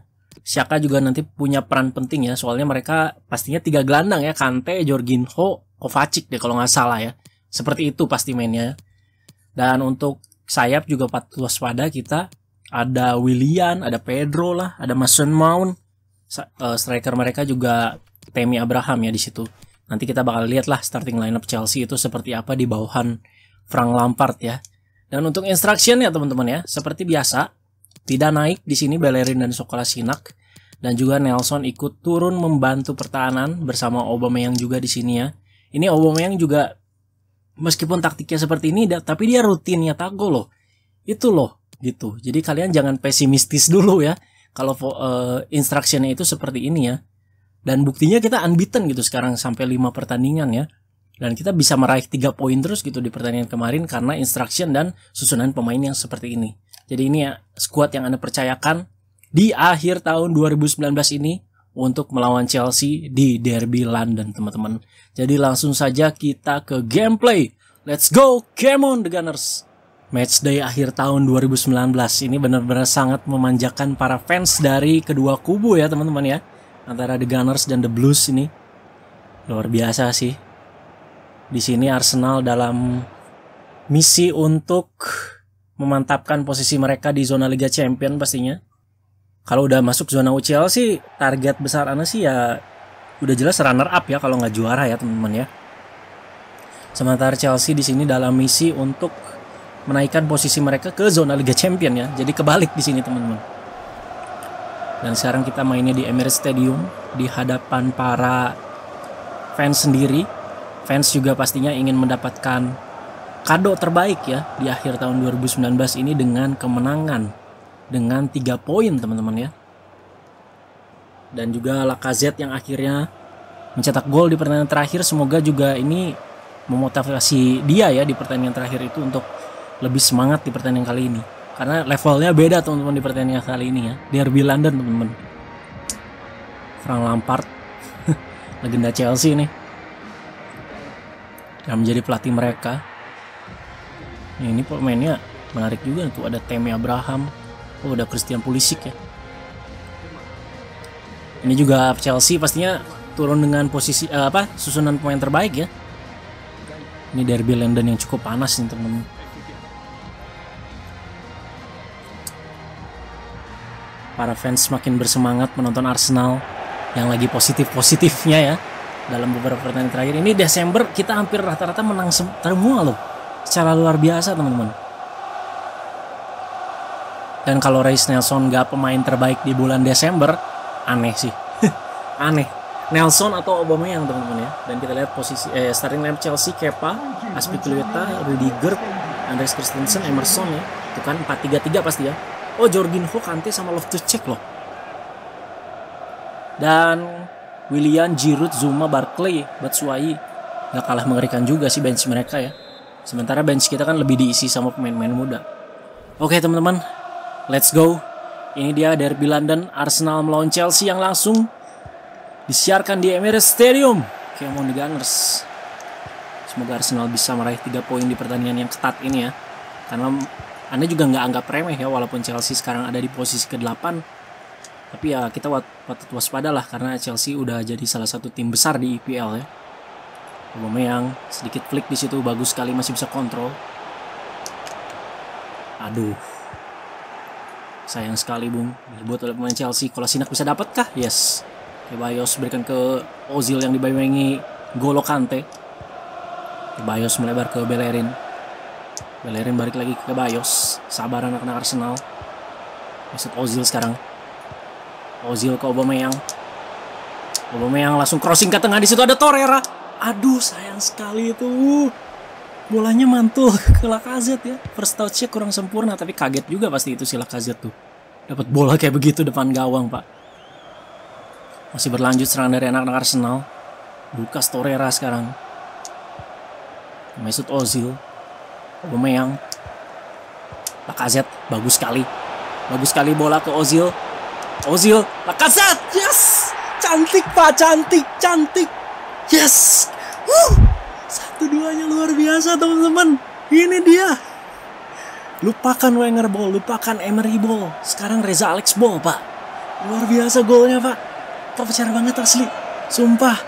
Siaka juga nanti punya peran penting ya soalnya mereka pastinya tiga gelandang ya Kante, Jorginho, Kovacic deh kalau nggak salah ya seperti itu pasti mainnya dan untuk sayap juga patut waspada kita ada Willian, ada Pedro lah, ada Mason Mount eh, striker mereka juga Temi Abraham ya di situ Nanti kita bakal lihat lah starting lineup Chelsea itu seperti apa di bawahan Frank Lampard ya. Dan untuk instruction ya teman-teman ya, seperti biasa tidak naik di sini Bellerin dan Sokola Sinak dan juga Nelson ikut turun membantu pertahanan bersama Aubameyang juga di sini ya. Ini Aubameyang juga meskipun taktiknya seperti ini tapi dia rutinnya tago loh. Itu loh gitu. Jadi kalian jangan pesimistis dulu ya kalau uh, itu seperti ini ya. Dan buktinya kita unbeaten gitu sekarang sampai 5 pertandingan ya. Dan kita bisa meraih 3 poin terus gitu di pertandingan kemarin karena instruction dan susunan pemain yang seperti ini. Jadi ini ya squad yang Anda percayakan di akhir tahun 2019 ini untuk melawan Chelsea di Derby London teman-teman. Jadi langsung saja kita ke gameplay. Let's go, come on the Gunners! Match day akhir tahun 2019 ini benar-benar sangat memanjakan para fans dari kedua kubu ya teman-teman ya antara The Gunners dan The Blues ini luar biasa sih. Di sini Arsenal dalam misi untuk memantapkan posisi mereka di zona Liga Champion pastinya. Kalau udah masuk zona UCL sih target besar Anda sih ya udah jelas runner up ya kalau nggak juara ya teman-teman ya. Sementara Chelsea di sini dalam misi untuk menaikkan posisi mereka ke zona Liga Champion ya. Jadi kebalik di sini teman-teman. Dan sekarang kita mainnya di Emirates Stadium di hadapan para fans sendiri. Fans juga pastinya ingin mendapatkan kado terbaik ya di akhir tahun 2019 ini dengan kemenangan dengan 3 poin teman-teman ya. Dan juga Lacazette yang akhirnya mencetak gol di pertandingan terakhir semoga juga ini memotivasi dia ya di pertandingan terakhir itu untuk lebih semangat di pertandingan kali ini karena levelnya beda teman-teman di pertandingan kali ini ya derby London teman-teman Frank Lampard <laughs> legenda Chelsea ini yang menjadi pelatih mereka nah, ini pemainnya menarik juga tuh ada Temi Abraham oh ada Christian Pulisic ya ini juga Chelsea pastinya turun dengan posisi eh, apa susunan pemain terbaik ya ini derby London yang cukup panas nih teman-teman para fans semakin bersemangat menonton Arsenal yang lagi positif-positifnya ya dalam beberapa pertandingan terakhir ini Desember kita hampir rata-rata menang semua loh secara luar biasa teman-teman dan kalau Reis Nelson gak pemain terbaik di bulan Desember aneh sih <laughs> aneh Nelson atau Obama yang teman-teman ya dan kita lihat posisi eh, starting lineup Chelsea Kepa Aspilicueta Rudiger Andres Christensen Emerson ya itu kan 4-3-3 pasti ya Oh Jorginho Kante sama Loftus Cheek loh. Dan William, Giroud, Zuma, Barkley, Batshuayi nggak kalah mengerikan juga sih bench mereka ya. Sementara bench kita kan lebih diisi sama pemain-pemain muda. Oke teman-teman, let's go. Ini dia derby London Arsenal melawan Chelsea yang langsung disiarkan di Emirates Stadium. Oke, mau di Gunners. Semoga Arsenal bisa meraih 3 poin di pertandingan yang ketat ini ya. Karena anda juga nggak anggap remeh ya walaupun Chelsea sekarang ada di posisi ke-8 tapi ya kita patut waspada lah karena Chelsea udah jadi salah satu tim besar di EPL ya yang sedikit flick di situ bagus sekali masih bisa kontrol aduh sayang sekali bung dibuat oleh pemain Chelsea kalau Sinak bisa dapatkah yes Bayos berikan ke Ozil yang dibayangi Golokante Bayos melebar ke Bellerin Bellerin balik lagi ke Bayos. Sabar anak-anak Arsenal. Mesut Ozil sekarang. Ozil ke Aubameyang. Aubameyang langsung crossing ke tengah. Di situ ada Torreira. Aduh, sayang sekali itu. Uh, bolanya mantul <laughs> ke Lacazette ya. First touch-nya kurang sempurna. Tapi kaget juga pasti itu si Lacazette tuh. Dapat bola kayak begitu depan gawang, Pak. Masih berlanjut serangan dari anak-anak Arsenal. Lucas Torreira sekarang. Mesut Ozil. Aubameyang Lakazet bagus sekali bagus sekali bola ke Ozil Ozil Lakazet, yes cantik pak cantik cantik yes uh satu duanya luar biasa teman-teman ini dia lupakan Wenger Ball lupakan Emery Ball sekarang Reza Alex Ball pak luar biasa golnya pak top secara banget asli sumpah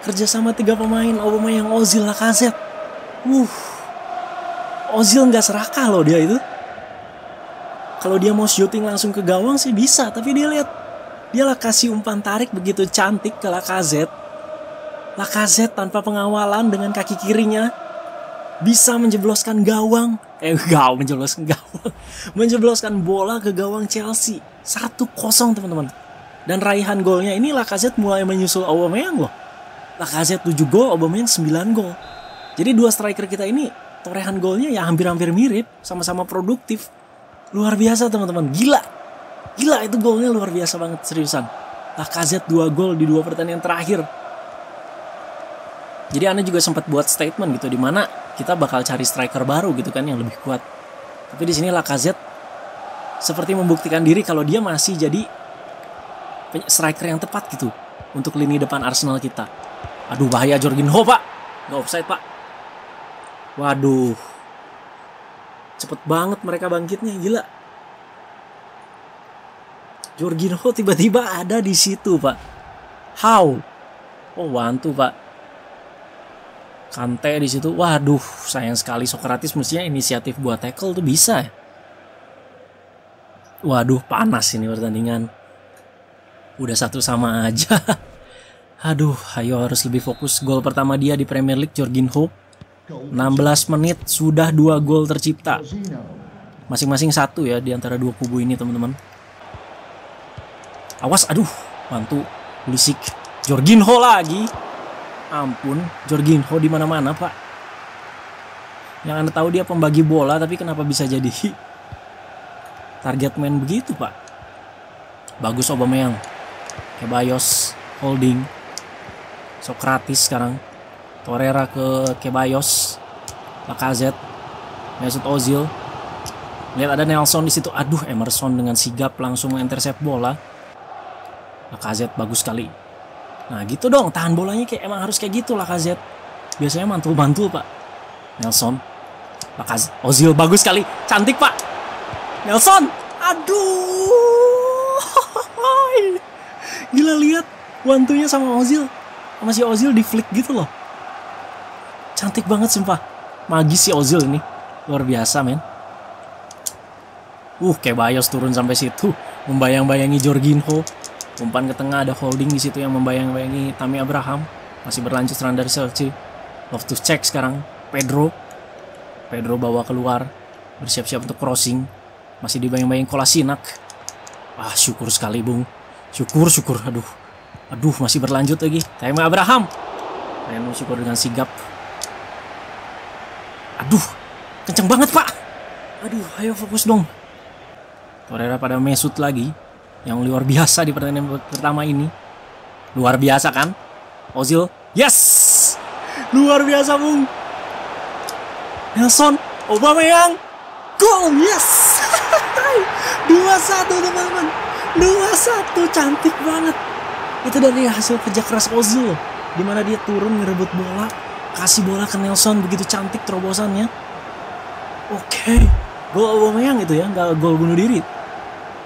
kerjasama tiga pemain yang Ozil Lakazet, uh Ozil nggak serakah loh dia itu kalau dia mau shooting langsung ke gawang sih bisa tapi dia lihat dia lah kasih umpan tarik begitu cantik ke Lakazet. Lakazet tanpa pengawalan dengan kaki kirinya bisa menjebloskan gawang eh <laughs> gawang menjebloskan gawang <laughs> menjebloskan bola ke gawang Chelsea 1-0 teman-teman dan raihan golnya ini Lakazet mulai menyusul Aubameyang loh Lakazet 7 gol Aubameyang 9 gol jadi dua striker kita ini torehan golnya ya hampir-hampir mirip, sama-sama produktif. Luar biasa teman-teman, gila. Gila itu golnya luar biasa banget seriusan. Lacazette 2 gol di dua pertandingan terakhir. Jadi Anda juga sempat buat statement gitu di mana kita bakal cari striker baru gitu kan yang lebih kuat. Tapi di sini Lacazette seperti membuktikan diri kalau dia masih jadi striker yang tepat gitu untuk lini depan Arsenal kita. Aduh bahaya Jorginho pak. Nggak offside pak. Waduh. Cepet banget mereka bangkitnya, gila. Jorginho tiba-tiba ada di situ, Pak. How? Oh, Wantu, Pak. Kante di situ. Waduh, sayang sekali Sokratis mestinya inisiatif buat tackle tuh bisa. Ya. Waduh, panas ini pertandingan. Udah satu sama aja. <laughs> Aduh, ayo harus lebih fokus. Gol pertama dia di Premier League Jorginho 16 menit sudah dua gol tercipta. Masing-masing satu ya di antara dua kubu ini, teman-teman. Awas, aduh, mantu Pulisic. Jorginho lagi. Ampun, Jorginho di mana-mana, Pak. Yang Anda tahu dia pembagi bola, tapi kenapa bisa jadi <laughs> target man begitu, Pak? Bagus Obama yang Kebayos holding. Sokratis sekarang Torreira ke Kebayos, Lacazette, Mesut Ozil. Lihat ada Nelson di situ. Aduh, Emerson dengan sigap langsung intercept bola. Lacazette bagus sekali. Nah, gitu dong. Tahan bolanya kayak emang harus kayak gitu Lacazette. Biasanya mantul-mantul, Pak. Nelson. Lacazette. Ozil bagus sekali. Cantik, Pak. Nelson. Aduh. <laughs> Gila lihat. Wantunya sama Ozil. Masih Ozil di flick gitu loh. Cantik banget sumpah. Magis si Ozil ini. Luar biasa, men. Uh, kayak Bayos turun sampai situ. Membayang-bayangi Jorginho. Umpan ke tengah ada holding di situ yang membayang-bayangi Tammy Abraham. Masih berlanjut serangan dari Chelsea. Loftus check sekarang. Pedro. Pedro bawa keluar. Bersiap-siap untuk crossing. Masih dibayang-bayang Kolasinak. Ah, syukur sekali, Bung. Syukur, syukur. Aduh. Aduh, masih berlanjut lagi. Tammy Abraham. Reno syukur dengan sigap. Aduh, kenceng banget pak. Aduh, ayo fokus dong. Torreira pada Mesut lagi, yang luar biasa di pertandingan pertama ini. Luar biasa kan? Ozil, yes! Luar biasa Bung. Nelson, yang gol, yes! 2-1 <laughs> teman-teman. 2-1 cantik banget. Itu dari hasil kerja keras Ozil, dimana dia turun ngerebut bola, kasih bola ke Nelson begitu cantik terobosannya oke okay. gol Aubameyang itu ya nggak gol bunuh diri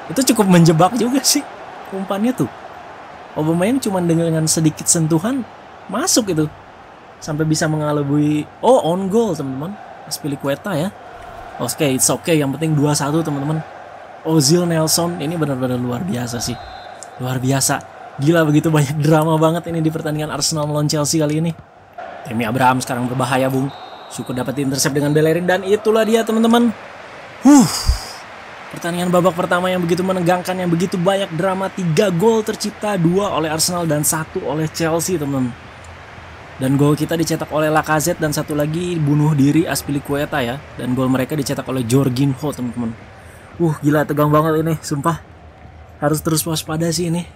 itu cukup menjebak juga sih umpannya tuh Aubameyang cuma dengan sedikit sentuhan masuk itu sampai bisa mengalabui oh on goal teman-teman kueta ya oke okay, it's okay yang penting 2-1 teman-teman Ozil Nelson ini benar-benar luar biasa sih luar biasa gila begitu banyak drama banget ini di pertandingan Arsenal melawan Chelsea kali ini Temi Abraham sekarang berbahaya, Bung. Syukur dapat intercept dengan Bellerin dan itulah dia, teman-teman. Huh. Pertandingan babak pertama yang begitu menegangkan, yang begitu banyak drama. 3 gol tercipta, 2 oleh Arsenal dan 1 oleh Chelsea, teman-teman. Dan gol kita dicetak oleh Lacazette dan satu lagi bunuh diri Aspilicueta ya. Dan gol mereka dicetak oleh Jorginho, teman-teman. Uh, gila tegang banget ini, sumpah. Harus terus waspada sih ini.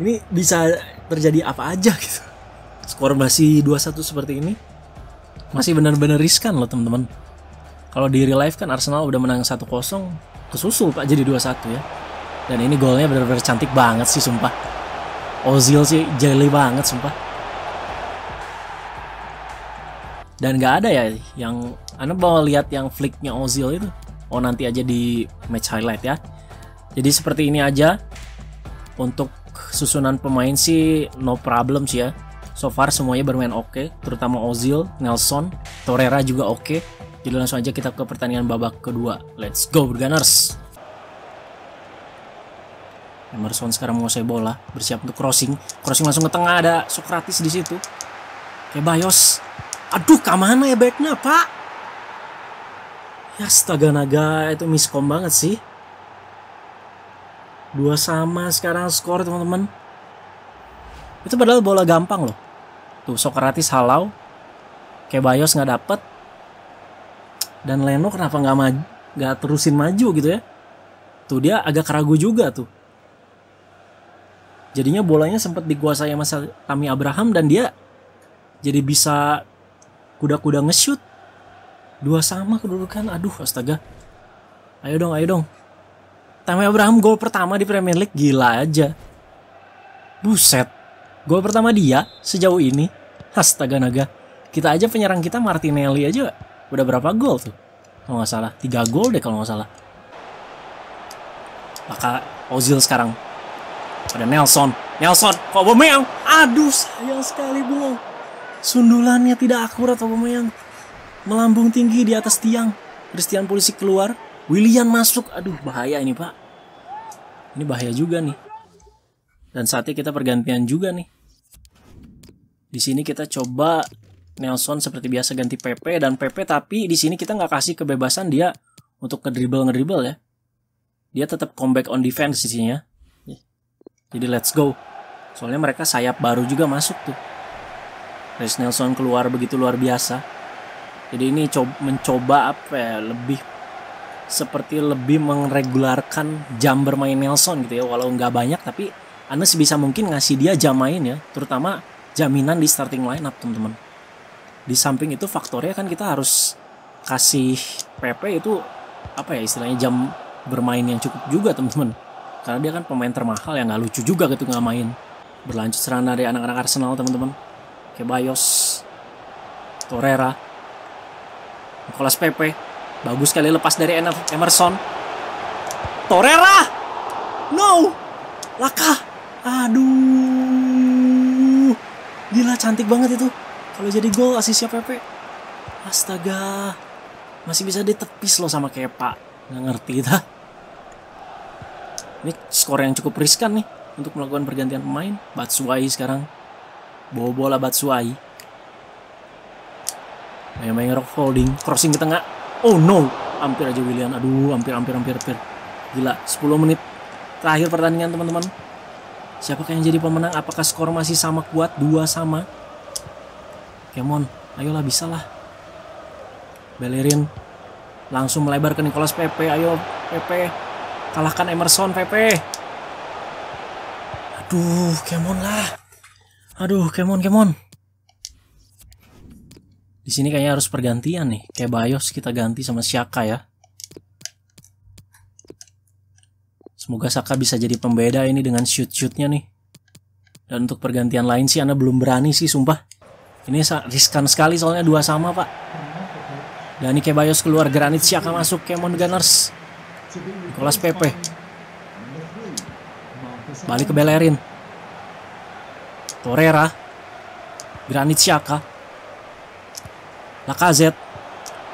Ini bisa terjadi apa aja gitu skor masih 2-1 seperti ini masih benar-benar riskan loh teman-teman. Kalau di real life kan Arsenal udah menang 1-0 kesusul Pak jadi 2-1 ya. Dan ini golnya benar-benar cantik banget sih sumpah. Ozil sih jeli banget sumpah. Dan nggak ada ya yang Anda bawa lihat yang flicknya Ozil itu. Oh nanti aja di match highlight ya. Jadi seperti ini aja untuk susunan pemain sih no problem sih ya so far semuanya bermain oke okay, terutama Ozil, Nelson, Torreira juga oke. Okay. Jadi langsung aja kita ke pertandingan babak kedua. Let's go Gunners. Emerson sekarang menguasai bola, bersiap untuk crossing. Crossing langsung ke tengah ada Socrates di situ. Kebayos. Aduh, kemana ya backnya, Pak? Ya astaga naga, itu miskom banget sih. Dua sama sekarang skor, teman-teman. Itu padahal bola gampang loh. Tuh Socrates halau. Kebayos nggak dapet. Dan Leno kenapa nggak maju, nggak terusin maju gitu ya? Tuh dia agak ragu juga tuh. Jadinya bolanya sempat dikuasai sama Tami Abraham dan dia jadi bisa kuda-kuda nge-shoot. Dua sama kedudukan. Aduh astaga. Ayo dong, ayo dong. Tami Abraham gol pertama di Premier League gila aja. Buset. Gol pertama dia sejauh ini, astaga naga. Kita aja penyerang kita Martinelli aja udah berapa gol tuh? Kalau nggak salah, 3 gol deh kalau nggak salah. Maka Ozil sekarang ada Nelson. Nelson, kok Aubameyang. Aduh, sayang sekali bro. Sundulannya tidak akurat Aubameyang. Melambung tinggi di atas tiang. Christian polisi keluar. William masuk. Aduh, bahaya ini, Pak. Ini bahaya juga nih. Dan saatnya kita pergantian juga nih. Di sini kita coba Nelson seperti biasa ganti PP dan PP tapi di sini kita nggak kasih kebebasan dia untuk ke dribble ngedribble ya. Dia tetap comeback on defense di sini ya. Jadi let's go. Soalnya mereka sayap baru juga masuk tuh. Chris Nelson keluar begitu luar biasa. Jadi ini coba, mencoba apa ya, lebih seperti lebih mengregularkan jam bermain Nelson gitu ya. Walau nggak banyak tapi Anes bisa mungkin ngasih dia jam main ya. Terutama jaminan di starting line up teman-teman di samping itu faktornya kan kita harus kasih PP itu apa ya istilahnya jam bermain yang cukup juga teman-teman karena dia kan pemain termahal yang nggak lucu juga gitu nggak main berlanjut serangan dari anak-anak Arsenal teman-teman Kebayos Torreira Nicolas PP, bagus sekali lepas dari Emerson Torreira no Laka aduh Gila cantik banget itu. Kalau jadi gol asisnya Pepe. Astaga. Masih bisa ditepis loh sama Kepa. Nggak ngerti kita. Ini skor yang cukup riskan nih untuk melakukan pergantian pemain. Batsuai sekarang. Bawa bola Batsuai. Main-main rock holding. Crossing ke tengah. Oh no. Hampir aja William. Aduh hampir hampir hampir hampir. Gila 10 menit terakhir pertandingan teman-teman. Siapakah yang jadi pemenang? Apakah skor masih sama kuat? Dua sama? Kemon, ayolah bisa lah. Bellerin langsung melebar ke Nicholas PP. Ayo PP, kalahkan Emerson PP. Aduh, Kemon lah. Aduh, Kemon, Kemon. Di sini kayaknya harus pergantian nih. Kayak Bayos kita ganti sama Siaka ya. Semoga Saka bisa jadi pembeda ini dengan shoot-shootnya nih. Dan untuk pergantian lain sih Anda belum berani sih sumpah. Ini riskan sekali soalnya dua sama pak. Dani Kebayos keluar, Granit Saka masuk, Kemon Gunners. Nicolas Pepe. Balik ke Bellerin. Torreira. Granit Saka. Lacazette.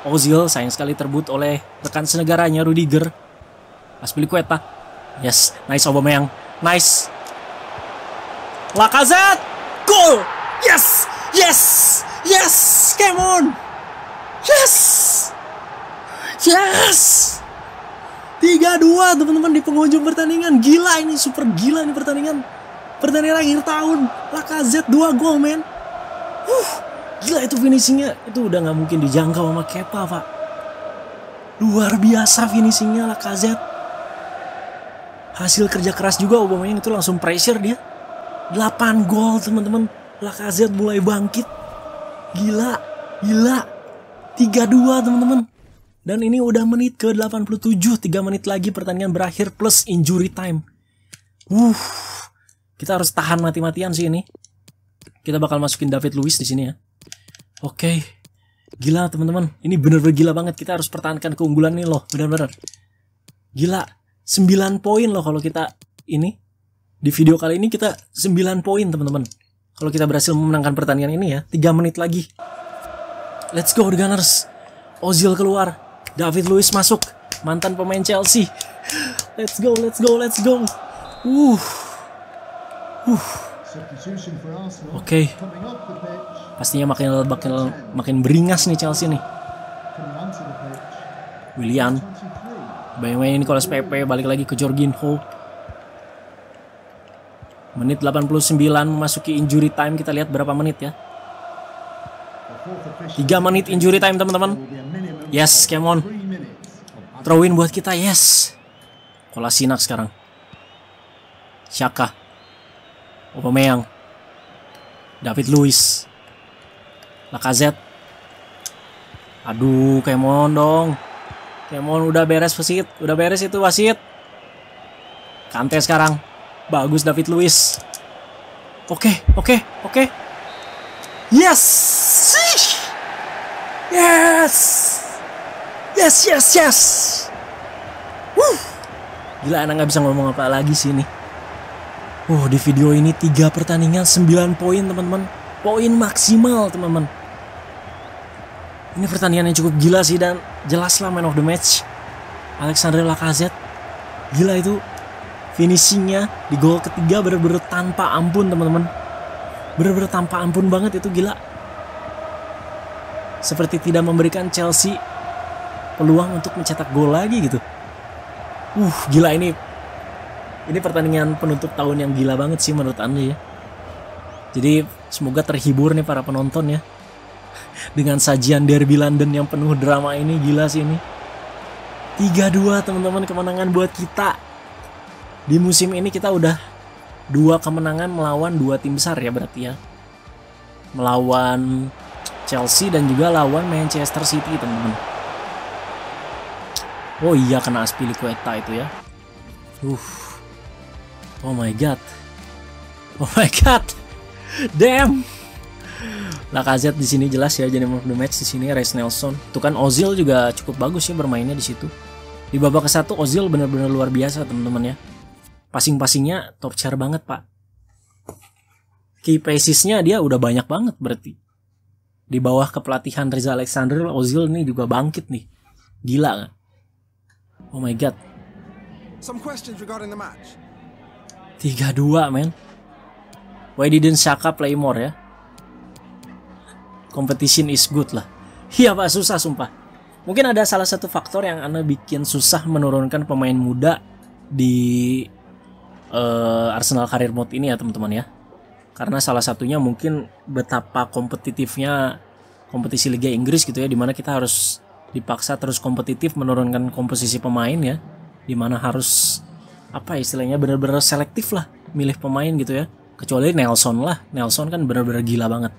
Ozil sayang sekali terbut oleh rekan senegaranya Rudiger. Aspilicueta. Yes, nice Aubameyang. Nice. Lacazette. Goal. Yes. Yes. Yes. Come on. Yes. Yes. 3-2 teman-teman di penghujung pertandingan. Gila ini, super gila ini pertandingan. Pertandingan akhir tahun. Lacazette 2 gol, men. Uh, Gila itu finishingnya. Itu udah nggak mungkin dijangkau sama Kepa, Pak. Luar biasa finishingnya Lacazette hasil kerja keras juga Aubameyang itu langsung pressure dia 8 gol teman-teman Lacazette mulai bangkit gila gila 3-2 teman-teman dan ini udah menit ke 87 3 menit lagi pertandingan berakhir plus injury time uh kita harus tahan mati-matian sih ini kita bakal masukin David Luiz di sini ya oke okay. gila teman-teman ini bener-bener gila banget kita harus pertahankan keunggulan ini loh bener-bener gila 9 poin loh kalau kita ini di video kali ini kita 9 poin teman-teman. Kalau kita berhasil memenangkan pertandingan ini ya, 3 menit lagi. Let's go The Gunners. Ozil keluar, David Luiz masuk, mantan pemain Chelsea. <gasps> Let's go, let's go, let's go. Uh. Uh. Oke. Okay. Pastinya makin makin makin beringas nih Chelsea nih. William Bayang-bayang Nicolas Pepe balik lagi ke Jorginho. Menit 89 memasuki injury time. Kita lihat berapa menit ya. 3 menit injury time teman-teman. Yes, come on. Throw in buat kita, yes. Kolasinak sekarang. Syaka. Aubameyang. David Luiz. Lakazet. Aduh, come on dong. Ya mohon udah beres wasit, udah beres itu wasit. Kante sekarang. Bagus David Luiz. Oke, oke, oke. Okay. Yes. Yes. Yes, yes, yes. Woo. Gila anak nggak bisa ngomong apa lagi sih ini. Wow, di video ini tiga pertandingan 9 poin teman-teman. Poin maksimal teman-teman. Ini pertandingan yang cukup gila sih dan jelaslah man of the match. Alexander Lacazette gila itu finishingnya di gol ketiga bener-bener tanpa ampun teman-teman bener-bener tanpa ampun banget itu gila seperti tidak memberikan Chelsea peluang untuk mencetak gol lagi gitu uh gila ini ini pertandingan penutup tahun yang gila banget sih menurut anda ya jadi semoga terhibur nih para penonton ya dengan sajian derby London yang penuh drama ini gila sih ini 3-2 teman-teman kemenangan buat kita di musim ini kita udah dua kemenangan melawan dua tim besar ya berarti ya melawan Chelsea dan juga lawan Manchester City teman-teman oh iya kena Aspilicueta itu ya uh oh my god oh my god damn Nah, KZ di sini jelas ya jadi of the match di sini Reis Nelson. Tuh kan Ozil juga cukup bagus ya bermainnya di situ. Di babak ke satu Ozil benar-benar luar biasa teman-teman ya. Passing-passingnya top chair banget pak. Key passesnya dia udah banyak banget berarti. Di bawah kepelatihan Reza Alexander Ozil ini juga bangkit nih. Gila kan? Oh my god. Some questions regarding the match. 3-2 men. Why didn't Saka play more ya? competition is good lah iya pak susah sumpah mungkin ada salah satu faktor yang anda bikin susah menurunkan pemain muda di uh, Arsenal Career Mode ini ya teman-teman ya karena salah satunya mungkin betapa kompetitifnya kompetisi Liga Inggris gitu ya dimana kita harus dipaksa terus kompetitif menurunkan komposisi pemain ya dimana harus apa istilahnya benar-benar selektif lah milih pemain gitu ya kecuali Nelson lah Nelson kan benar-benar gila banget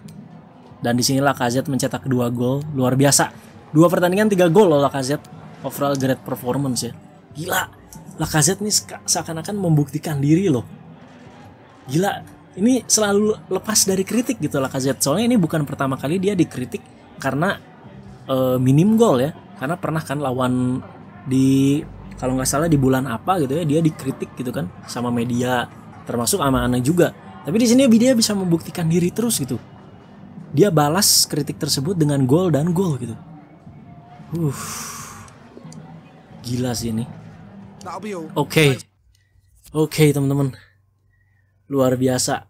dan disinilah KZ mencetak dua gol luar biasa. Dua pertandingan tiga gol loh KZ. Overall great performance ya. Gila. Lacazette nih seakan-akan membuktikan diri loh. Gila, ini selalu lepas dari kritik gitu Lacazette. Soalnya ini bukan pertama kali dia dikritik karena e, minim gol ya. Karena pernah kan lawan di kalau nggak salah di bulan apa gitu ya dia dikritik gitu kan sama media termasuk sama anak juga tapi di sini dia bisa membuktikan diri terus gitu dia balas kritik tersebut dengan gol dan gol gitu. Uh, gila sih ini. Oke, okay. oke okay, teman-teman, luar biasa,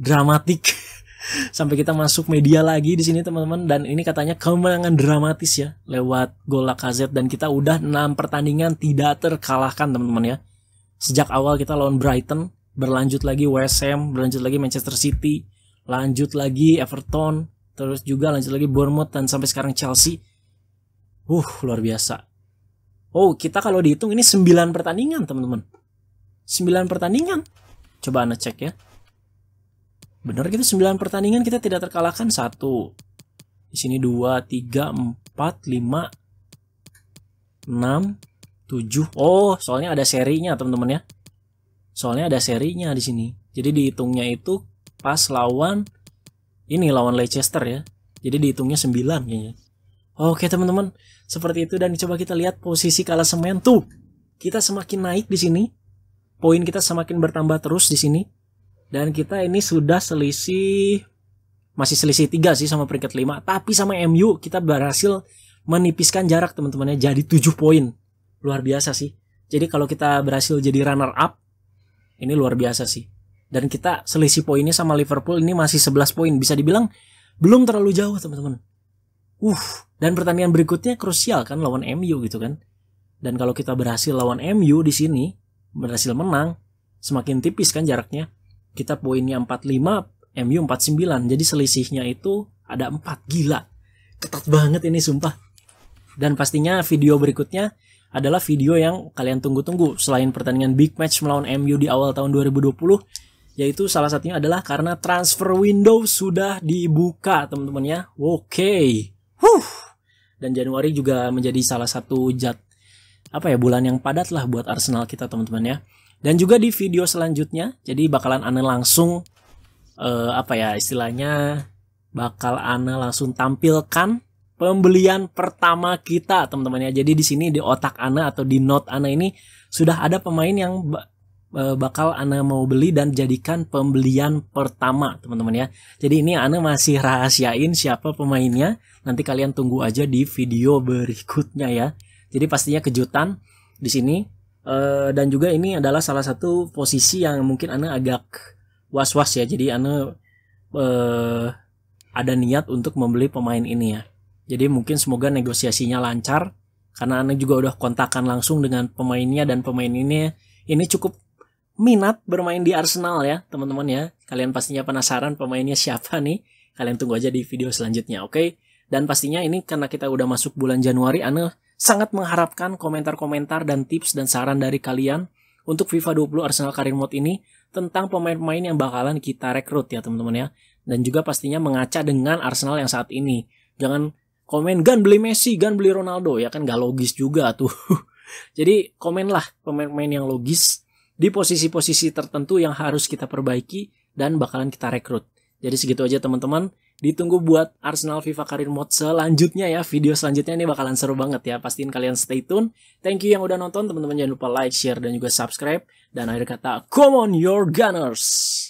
dramatik. <laughs> Sampai kita masuk media lagi di sini teman-teman dan ini katanya kemenangan dramatis ya lewat gol Lacazette dan kita udah 6 pertandingan tidak terkalahkan teman-teman ya. Sejak awal kita lawan Brighton, berlanjut lagi West Ham, berlanjut lagi Manchester City, lanjut lagi Everton, terus juga lanjut lagi Bournemouth dan sampai sekarang Chelsea. Uh, luar biasa. Oh, kita kalau dihitung ini 9 pertandingan, teman-teman. 9 pertandingan. Coba Anda cek ya. Benar gitu 9 pertandingan kita tidak terkalahkan satu. Di sini 2 3 4 5 6 7. Oh, soalnya ada serinya, teman-teman ya. Soalnya ada serinya di sini. Jadi dihitungnya itu pas lawan ini lawan Leicester ya. Jadi dihitungnya 9 kayaknya. Oke teman-teman, seperti itu dan coba kita lihat posisi kalah semen tuh. Kita semakin naik di sini. Poin kita semakin bertambah terus di sini. Dan kita ini sudah selisih masih selisih 3 sih sama peringkat 5, tapi sama MU kita berhasil menipiskan jarak teman-temannya jadi 7 poin. Luar biasa sih. Jadi kalau kita berhasil jadi runner up ini luar biasa sih dan kita selisih poinnya sama Liverpool ini masih 11 poin bisa dibilang belum terlalu jauh teman-teman uh dan pertandingan berikutnya krusial kan lawan MU gitu kan dan kalau kita berhasil lawan MU di sini berhasil menang semakin tipis kan jaraknya kita poinnya 45 MU 49 jadi selisihnya itu ada 4 gila ketat banget ini sumpah dan pastinya video berikutnya adalah video yang kalian tunggu-tunggu selain pertandingan big match melawan MU di awal tahun 2020 yaitu salah satunya adalah karena transfer window sudah dibuka teman-teman ya. Oke. Okay. Huh. Dan Januari juga menjadi salah satu jad apa ya bulan yang padat lah buat Arsenal kita teman-teman ya. Dan juga di video selanjutnya, jadi bakalan aneh langsung uh, apa ya istilahnya bakal Ana langsung tampilkan pembelian pertama kita teman-teman ya. Jadi di sini di otak Ana atau di note Ana ini sudah ada pemain yang Eh, bakal Ana mau beli dan jadikan pembelian pertama teman-teman ya. Jadi ini Ana masih rahasiain siapa pemainnya. Nanti kalian tunggu aja di video berikutnya ya. Jadi pastinya kejutan di sini. Eh, dan juga ini adalah salah satu posisi yang mungkin Ana agak was-was ya. Jadi Ana eh, ada niat untuk membeli pemain ini ya. Jadi mungkin semoga negosiasinya lancar karena Ana juga udah kontakan langsung dengan pemainnya dan pemain ini ini cukup minat bermain di Arsenal ya, teman-teman ya. Kalian pastinya penasaran pemainnya siapa nih. Kalian tunggu aja di video selanjutnya, oke? Okay? Dan pastinya ini karena kita udah masuk bulan Januari, Anne sangat mengharapkan komentar-komentar dan tips dan saran dari kalian untuk FIFA 20 Arsenal Career Mode ini tentang pemain-pemain yang bakalan kita rekrut ya teman-teman ya. Dan juga pastinya mengaca dengan Arsenal yang saat ini. Jangan komen gan beli Messi, gan beli Ronaldo ya kan gak logis juga tuh. <laughs> Jadi komenlah pemain-pemain yang logis di posisi-posisi tertentu yang harus kita perbaiki dan bakalan kita rekrut. Jadi segitu aja teman-teman. Ditunggu buat Arsenal FIFA Karir Mode selanjutnya ya. Video selanjutnya ini bakalan seru banget ya. Pastiin kalian stay tune. Thank you yang udah nonton. Teman-teman jangan lupa like, share, dan juga subscribe. Dan akhir kata, come on your gunners!